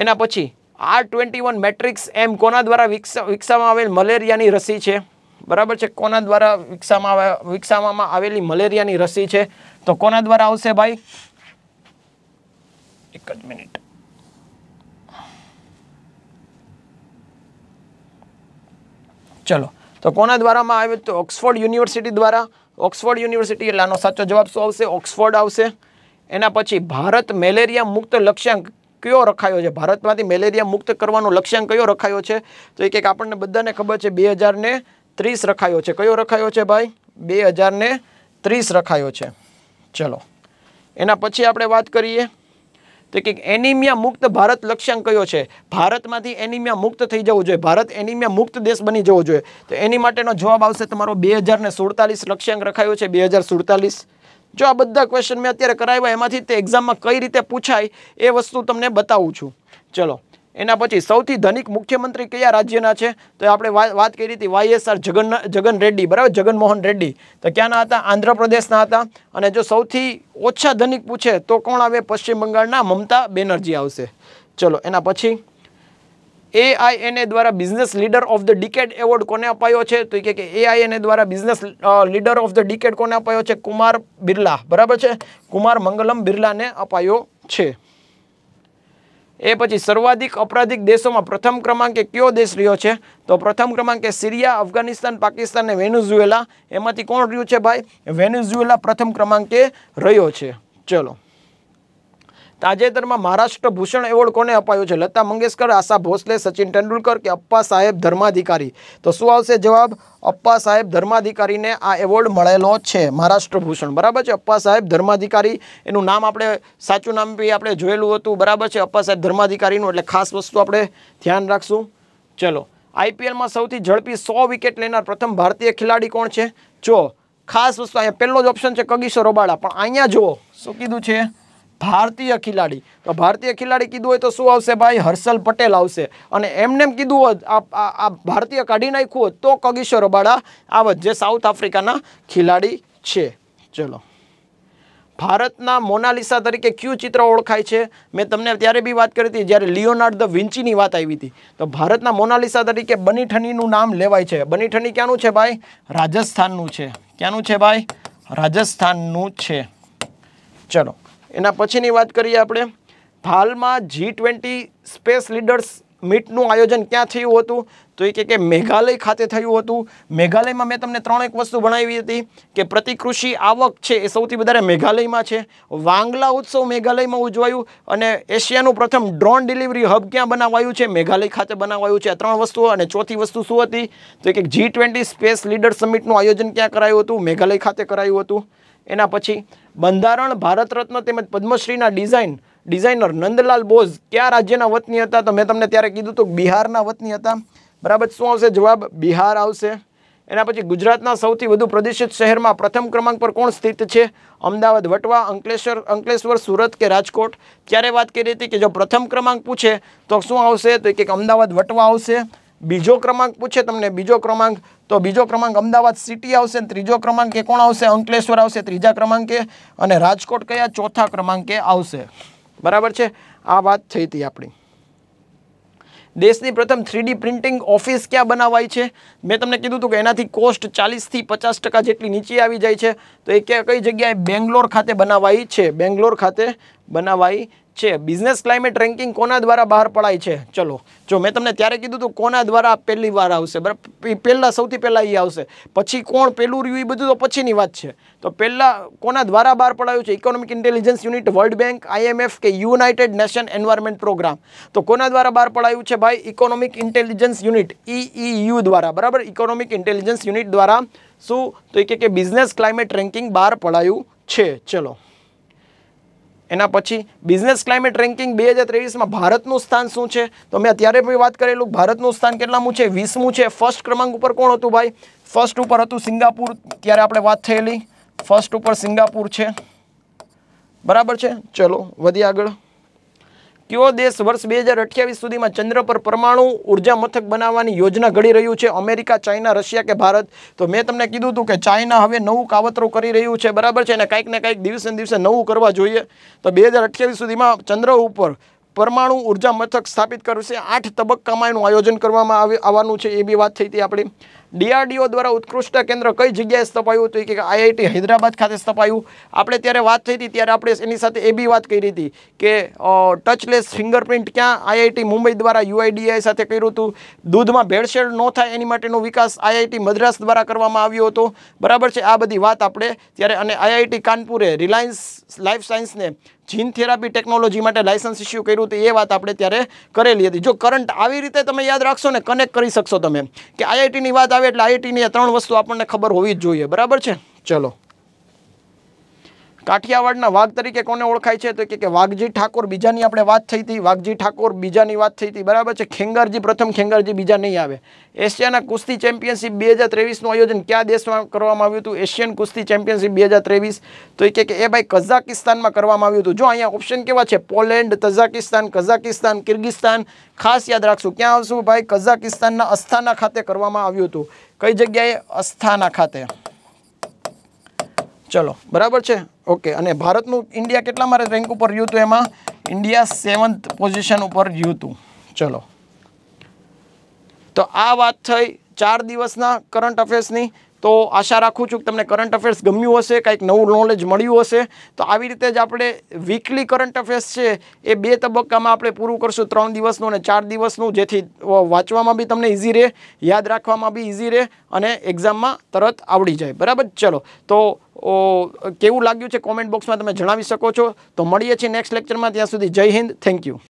એના પછી આર ટ્વેન્ટી વન મેટ્રિક્સ એમ કોના દ્વારા વિકસાવવામાં આવેલ મલેરિયાની રસી છે બરાબર છે કોના દ્વારા વિકસાવવામાં વિકસાવવામાં આવેલી મલેરિયાની રસી છે તો કોના દ્વારા આવશે ભાઈ એક જ મિનિટ ચલો તો કોના દ્વારામાં આવે તો ઓક્સફોર્ડ યુનિવર્સિટી દ્વારા ઓક્સફોર્ડ યુનિવર્સિટી એટલે આનો સાચો જવાબ શું આવશે ઓક્સફોર્ડ આવશે એના પછી ભારત મેલેરિયા મુક્ત લક્ષ્યાંક કયો રખાયો છે ભારતમાંથી મેલેરિયા મુક્ત કરવાનો લક્ષ્યાંક કયો રખાયો છે તો એક એક આપણને બધાને ખબર છે બે હજાર ત્રીસ રખાયો છે કયો રખાયો છે ભાઈ બે હજારને ત્રીસ રખાયો છે ચલો એના પછી આપણે વાત કરીએ તો કે એનિમિયા મુક્ત ભારત લક્ષ્યાંક કયો છે ભારતમાંથી એનિમિયા મુક્ત થઈ જવું જોઈએ ભારત એનિમિયા મુક્ત દેશ બની જવો જોઈએ તો એની માટેનો જવાબ આવશે તમારો બે હજારને સુડતાલીસ લક્ષ્યાંક રખાયો છે બે હજાર સુડતાલીસ જો આ બધા ક્વેશ્ચન મેં અત્યારે કરાવ્યા એમાંથી તે એક્ઝામમાં કઈ રીતે પૂછાય એ વસ્તુ તમને બતાવું છું ચલો એના પછી સૌથી ધનિક મુખ્યમંત્રી કયા રાજ્યના છે તો આપણે વાત કરી હતી વાયએસઆર જગન જગન રેડ્ડી બરાબર જગનમોહન રેડ્ડી તો ક્યાંના હતા આંધ્રપ્રદેશના હતા અને જો સૌથી ઓછા ધનિક પૂછે તો કોણ આવે પશ્ચિમ બંગાળના મમતા બેનર્જી આવશે ચલો એના પછી એઆઈએનએ દ્વારા business leader of the decade award કોને અપાયો છે તો કે એઆઈએનએ દ્વારા business leader of the decade કોને અપાયો છે કુમાર બિરલા બરાબર છે કુમાર મંગલમ બિરલાને અપાયો છે એ પછી સર્વાધિક અપરાધિક દેશોમાં પ્રથમ ક્રમાંકે કયો દેશ રહ્યો છે તો પ્રથમ ક્રમાંકે સિરિયા અફઘાનિસ્તાન પાકિસ્તાન અને વેનેઝુએલા એમાંથી કોણ રહ્યું છે ભાઈ વેનેઝુએલા પ્રથમ ક્રમાંકે રહ્યો છે ચલો તાજેતરમાં મહારાષ્ટ્ર ભૂષણ એવોર્ડ કોને અપાયો છે લતા મંગેશકર આશા ભોસલે સચિન તેંડુલકર કે અપ્પા સાહેબ ધર્માધિકારી તો શું આવશે જવાબ અપ્પા સાહેબ ધર્માધિકારીને આ એવોર્ડ મળેલો છે મહારાષ્ટ્ર ભૂષણ બરાબર છે અપ્પા સાહેબ ધર્માધિકારી એનું નામ આપણે સાચું નામ બી આપણે જોયેલું હતું બરાબર છે અપ્પા સાહેબ ધર્માધિકારીનું એટલે ખાસ વસ્તુ આપણે ધ્યાન રાખશું ચલો આઈપીએલમાં સૌથી ઝડપી સો વિકેટ લેનાર પ્રથમ ભારતીય ખેલાડી કોણ છે જો ખાસ વસ્તુ અહીંયા પહેલો જ ઓપ્શન છે કગીશો રોબાળા પણ અહીંયા જુઓ શું કીધું છે ભારતીય ખેલાડી તો ભારતીય ખેલાડી કીધું હોય તો શું આવશે ભાઈ હર્ષલ પટેલ આવશે અને એમને કીધું હોત આ ભારતીય કાઢી નાખ્યું હોત તો કગીશ્વર અબાડા આવત જે સાઉથ આફ્રિકાના ખેલાડી છે ચલો ભારતના મોનાલિસા તરીકે ક્યુ ચિત્ર ઓળખાય છે મેં તમને ત્યારે બી વાત કરી હતી જ્યારે લિયોનાર્ડ ધ વિન્ચીની વાત આવી હતી તો ભારતના મોનાલિસા તરીકે બનીઠનીનું નામ લેવાય છે બનીઠની ક્યાંનું છે ભાઈ રાજસ્થાનનું છે ક્યાંનું છે ભાઈ રાજસ્થાનનું છે ચલો એના પછીની વાત કરીએ આપણે હાલમાં જી ટ્વેન્ટી સ્પેસ લીડર્સ મીટનું આયોજન ક્યાં થયું હતું તો એ કે મેઘાલય ખાતે થયું હતું મેઘાલયમાં મેં તમને ત્રણ એક વસ્તુ ભણાવી હતી કે પ્રતિકૃષિ આવક છે એ સૌથી વધારે મેઘાલયમાં છે વાંગલા ઉત્સવ મેઘાલયમાં ઉજવાયું અને એશિયાનું પ્રથમ ડ્રોન ડિલિવરી હબ ક્યાં બનાવાયું છે મેઘાલય ખાતે બનાવાયું છે આ ત્રણ વસ્તુઓ અને ચોથી વસ્તુ શું હતી તો કે જી ટ્વેન્ટી સ્પેસ લીડર સમિટનું આયોજન ક્યાં કરાયું હતું મેઘાલય ખાતે કરાયું હતું એના પછી બંધારણ ભારત રત્ન તેમજ પદ્મશ્રીના ડિઝાઇન ડિઝાઇનર નંદલાલ બોઝ કયા રાજ્યના વતની હતા તો મેં તમને ત્યારે કીધું તો બિહારના વતની હતા બરાબર શું આવશે જવાબ બિહાર આવશે એના પછી ગુજરાતના સૌથી વધુ પ્રદૂષિત શહેરમાં પ્રથમ ક્રમાંક પર કોણ સ્થિત છે અમદાવાદ વટવા અંકલેશ્વર અંકલેશ્વર સુરત કે રાજકોટ ત્યારે વાત કરી હતી કે જો પ્રથમ ક્રમાંક પૂછે તો શું આવશે તો એક અમદાવાદ વટવા આવશે બીજો ક્રમાંક પૂછે તમને બીજો ક્રમાંક તો બીજો ક્રમાંક અમદાવાદ સિટી આવશે ત્રીજો ક્રમાંકે કોણ આવશે અંકલેશ્વર આવશે ત્રીજા ક્રમાંકે અને રાજકોટ કયા ચોથા ક્રમાંકે આવશે બરાબર છે આ વાત થઈ હતી આપણી દેશની પ્રથમ થ્રીડી પ્રિન્ટિંગ ઓફિસ ક્યાં બનાવાય છે મેં તમને કીધું હતું કે એનાથી કોસ્ટ ચાલીસથી પચાસ ટકા જેટલી નીચે આવી જાય છે તો એ ક્યાં કઈ જગ્યાએ બેંગ્લોર ખાતે બનાવાઈ છે બેંગ્લોર ખાતે બનાવાઈ છે બિઝનેસ ક્લાઇમેટ રેન્કિંગ કોના દ્વારા બહાર પડાય છે ચલો જો મેં તમને ત્યારે કીધું હતું કોના દ્વારા પહેલી વાર આવશે બરાબર પહેલાં સૌથી પહેલાં એ આવશે પછી કોણ પહેલું રહ્યું એ બધું તો પછીની વાત છે તો પહેલાં કોના દ્વારા બહાર પડાયું છે economic intelligence unit world bank IMF કે યુનાઇટેડ નેશન એન્વાયરમેન્ટ પ્રોગ્રામ તો કોના દ્વારા બહાર પડાયું છે ભાઈ ઇકોનોમિક ઇન્ટેલિજન્સ યુનિટ યુ દ્વારા બરાબર ઇકોનોમિક ઇન્ટેલિજન્સ યુનિટ દ્વારા શું તો એ કે બિઝનેસ ક્લાઇમેટ રેન્કિંગ બહાર પડાયું છે ચલો એના પછી બિઝનેસ ક્લાઇમેટ રેન્કિંગ બે હજાર ત્રેવીસમાં ભારતનું સ્થાન શું છે તો મેં અત્યારે પણ વાત કરેલું ભારતનું સ્થાન કેટલામું છે વીસમું છે ફર્સ્ટ ક્રમાંક ઉપર કોણ હતું ભાઈ ફર્સ્ટ ઉપર હતું સિંગાપુર ત્યારે આપણે વાત થયેલી ફર્સ્ટ ઉપર સિંગાપુર છે બરાબર છે ચલો વધી આગળ કયો દેશ વર્ષ બે હજાર અઠ્યાવીસ સુધીમાં ચંદ્ર પર પરમાણુ ઉર્જા મથક બનાવવાની યોજના ઘડી રહ્યું છે અમેરિકા ચાઇના રશિયા કે ભારત તો મેં તમને કીધું હતું કે ચાઇના હવે નવું કાવતરું કરી રહ્યું છે બરાબર છે અને કાંઈક ને કાંઈક દિવસે દિવસે નવું કરવા જોઈએ તો બે હજાર અઠ્યાવીસ સુધીમાં ચંદ્ર ઉપર પરમાણુ ઉર્જા મથક સ્થાપિત કર્યું છે આઠ તબક્કામાં એનું આયોજન કરવામાં આવવાનું છે એ બી વાત થઈ હતી આપણી ડીઆરડીઓ દ્વારા ઉત્કૃષ્ટ કેન્દ્ર કઈ જગ્યાએ સ્થપાયું હતું કે આઈઆઈટી હૈદરાબાદ ખાતે સ્થપાયું આપણે ત્યારે વાત થઈ હતી ત્યારે આપણે એની સાથે એ બી વાત કરી હતી કે ટચલેસ ફિંગરપ્રિન્ટ ક્યાં આઈઆઈટી મુંબઈ દ્વારા યુઆઈડીઆઈ સાથે કર્યું હતું દૂધમાં ભેળસેળ ન થાય એની માટેનો વિકાસ આઈઆઈટી મદ્રાસ દ્વારા કરવામાં આવ્યો હતો બરાબર છે આ બધી વાત આપણે ત્યારે અને આઈઆઈટી કાનપુરે રિલાયન્સ લાઈફ સાયન્સને જીન થેરાપી ટેકનોલોજી માટે લાઇસન્સ ઇસ્યુ કર્યું હતું એ વાત આપણે ત્યારે કરેલી હતી જો કરંટ આવી રીતે તમે યાદ રાખશો ને કનેક્ટ કરી શકશો તમે કે આઈઆઈટીની વાત આવે એટલે આઈઆઈટીની ત્રણ વસ્તુ આપણને ખબર હોવી જ જોઈએ બરાબર છે ચલો કાઠિયાવાડના વાઘ તરીકે કોને ઓળખાય છે તો કે વાઘજી ઠાકોર બીજાની આપણે વાત થઈ હતી વાઘજી ઠાકોર બીજાની વાત થઈ હતી બરાબર છે ખેંગારજી પ્રથમ ખેંગારજી બીજા નહીં આવે એશિયાના કુસ્તી ચેમ્પિયનશિપ બે હજાર ત્રેવીસનું આયોજન ક્યાં દેશમાં કરવામાં આવ્યું હતું એશિયન કુસ્તી ચેમ્પિયનશિપ બે હજાર ત્રેવીસ તો એ કે એ ભાઈ કઝાકિસ્તાનમાં કરવામાં આવ્યું હતું જો અહીંયા ઓપ્શન કેવા છે પોલેન્ડ તઝાકિસ્તાન કઝાકિસ્તાન કિર્ગિસ્તાન ખાસ યાદ રાખશું ક્યાં આવશું ભાઈ કઝાકિસ્તાનના અસ્થાના ખાતે કરવામાં આવ્યું હતું કઈ જગ્યાએ અસ્થાના ખાતે ચલો બરાબર છે ઓકે અને ભારતનું ઇન્ડિયા કેટલા કેટલામાં રેન્ક ઉપર રહ્યું હતું એમાં ઇન્ડિયા સેવન્થ પોઝિશન ઉપર રહ્યું હતું ચલો તો આ વાત થઈ ચાર દિવસના કરંટ અફેર્સની તો આશા રાખું છું કે તમને કરંટ અફેર્સ ગમ્યું હશે કંઈક નવું નોલેજ મળ્યું હશે તો આવી રીતે જ આપણે વીકલી કરંટ અફેર્સ છે એ બે તબક્કામાં આપણે પૂરું કરશું ત્રણ દિવસનું અને ચાર દિવસનું જેથી વાંચવામાં બી તમને ઇઝી રહે યાદ રાખવામાં બી ઇઝી રહે અને એક્ઝામમાં તરત આવડી જાય બરાબર ચલો તો કેવું લાગ્યું છે કોમેન્ટ બોક્સમાં તમે જણાવી શકો છો તો મળીએ છીએ નેક્સ્ટ લેક્ચરમાં ત્યાં સુધી જય હિન્દ થેન્ક યુ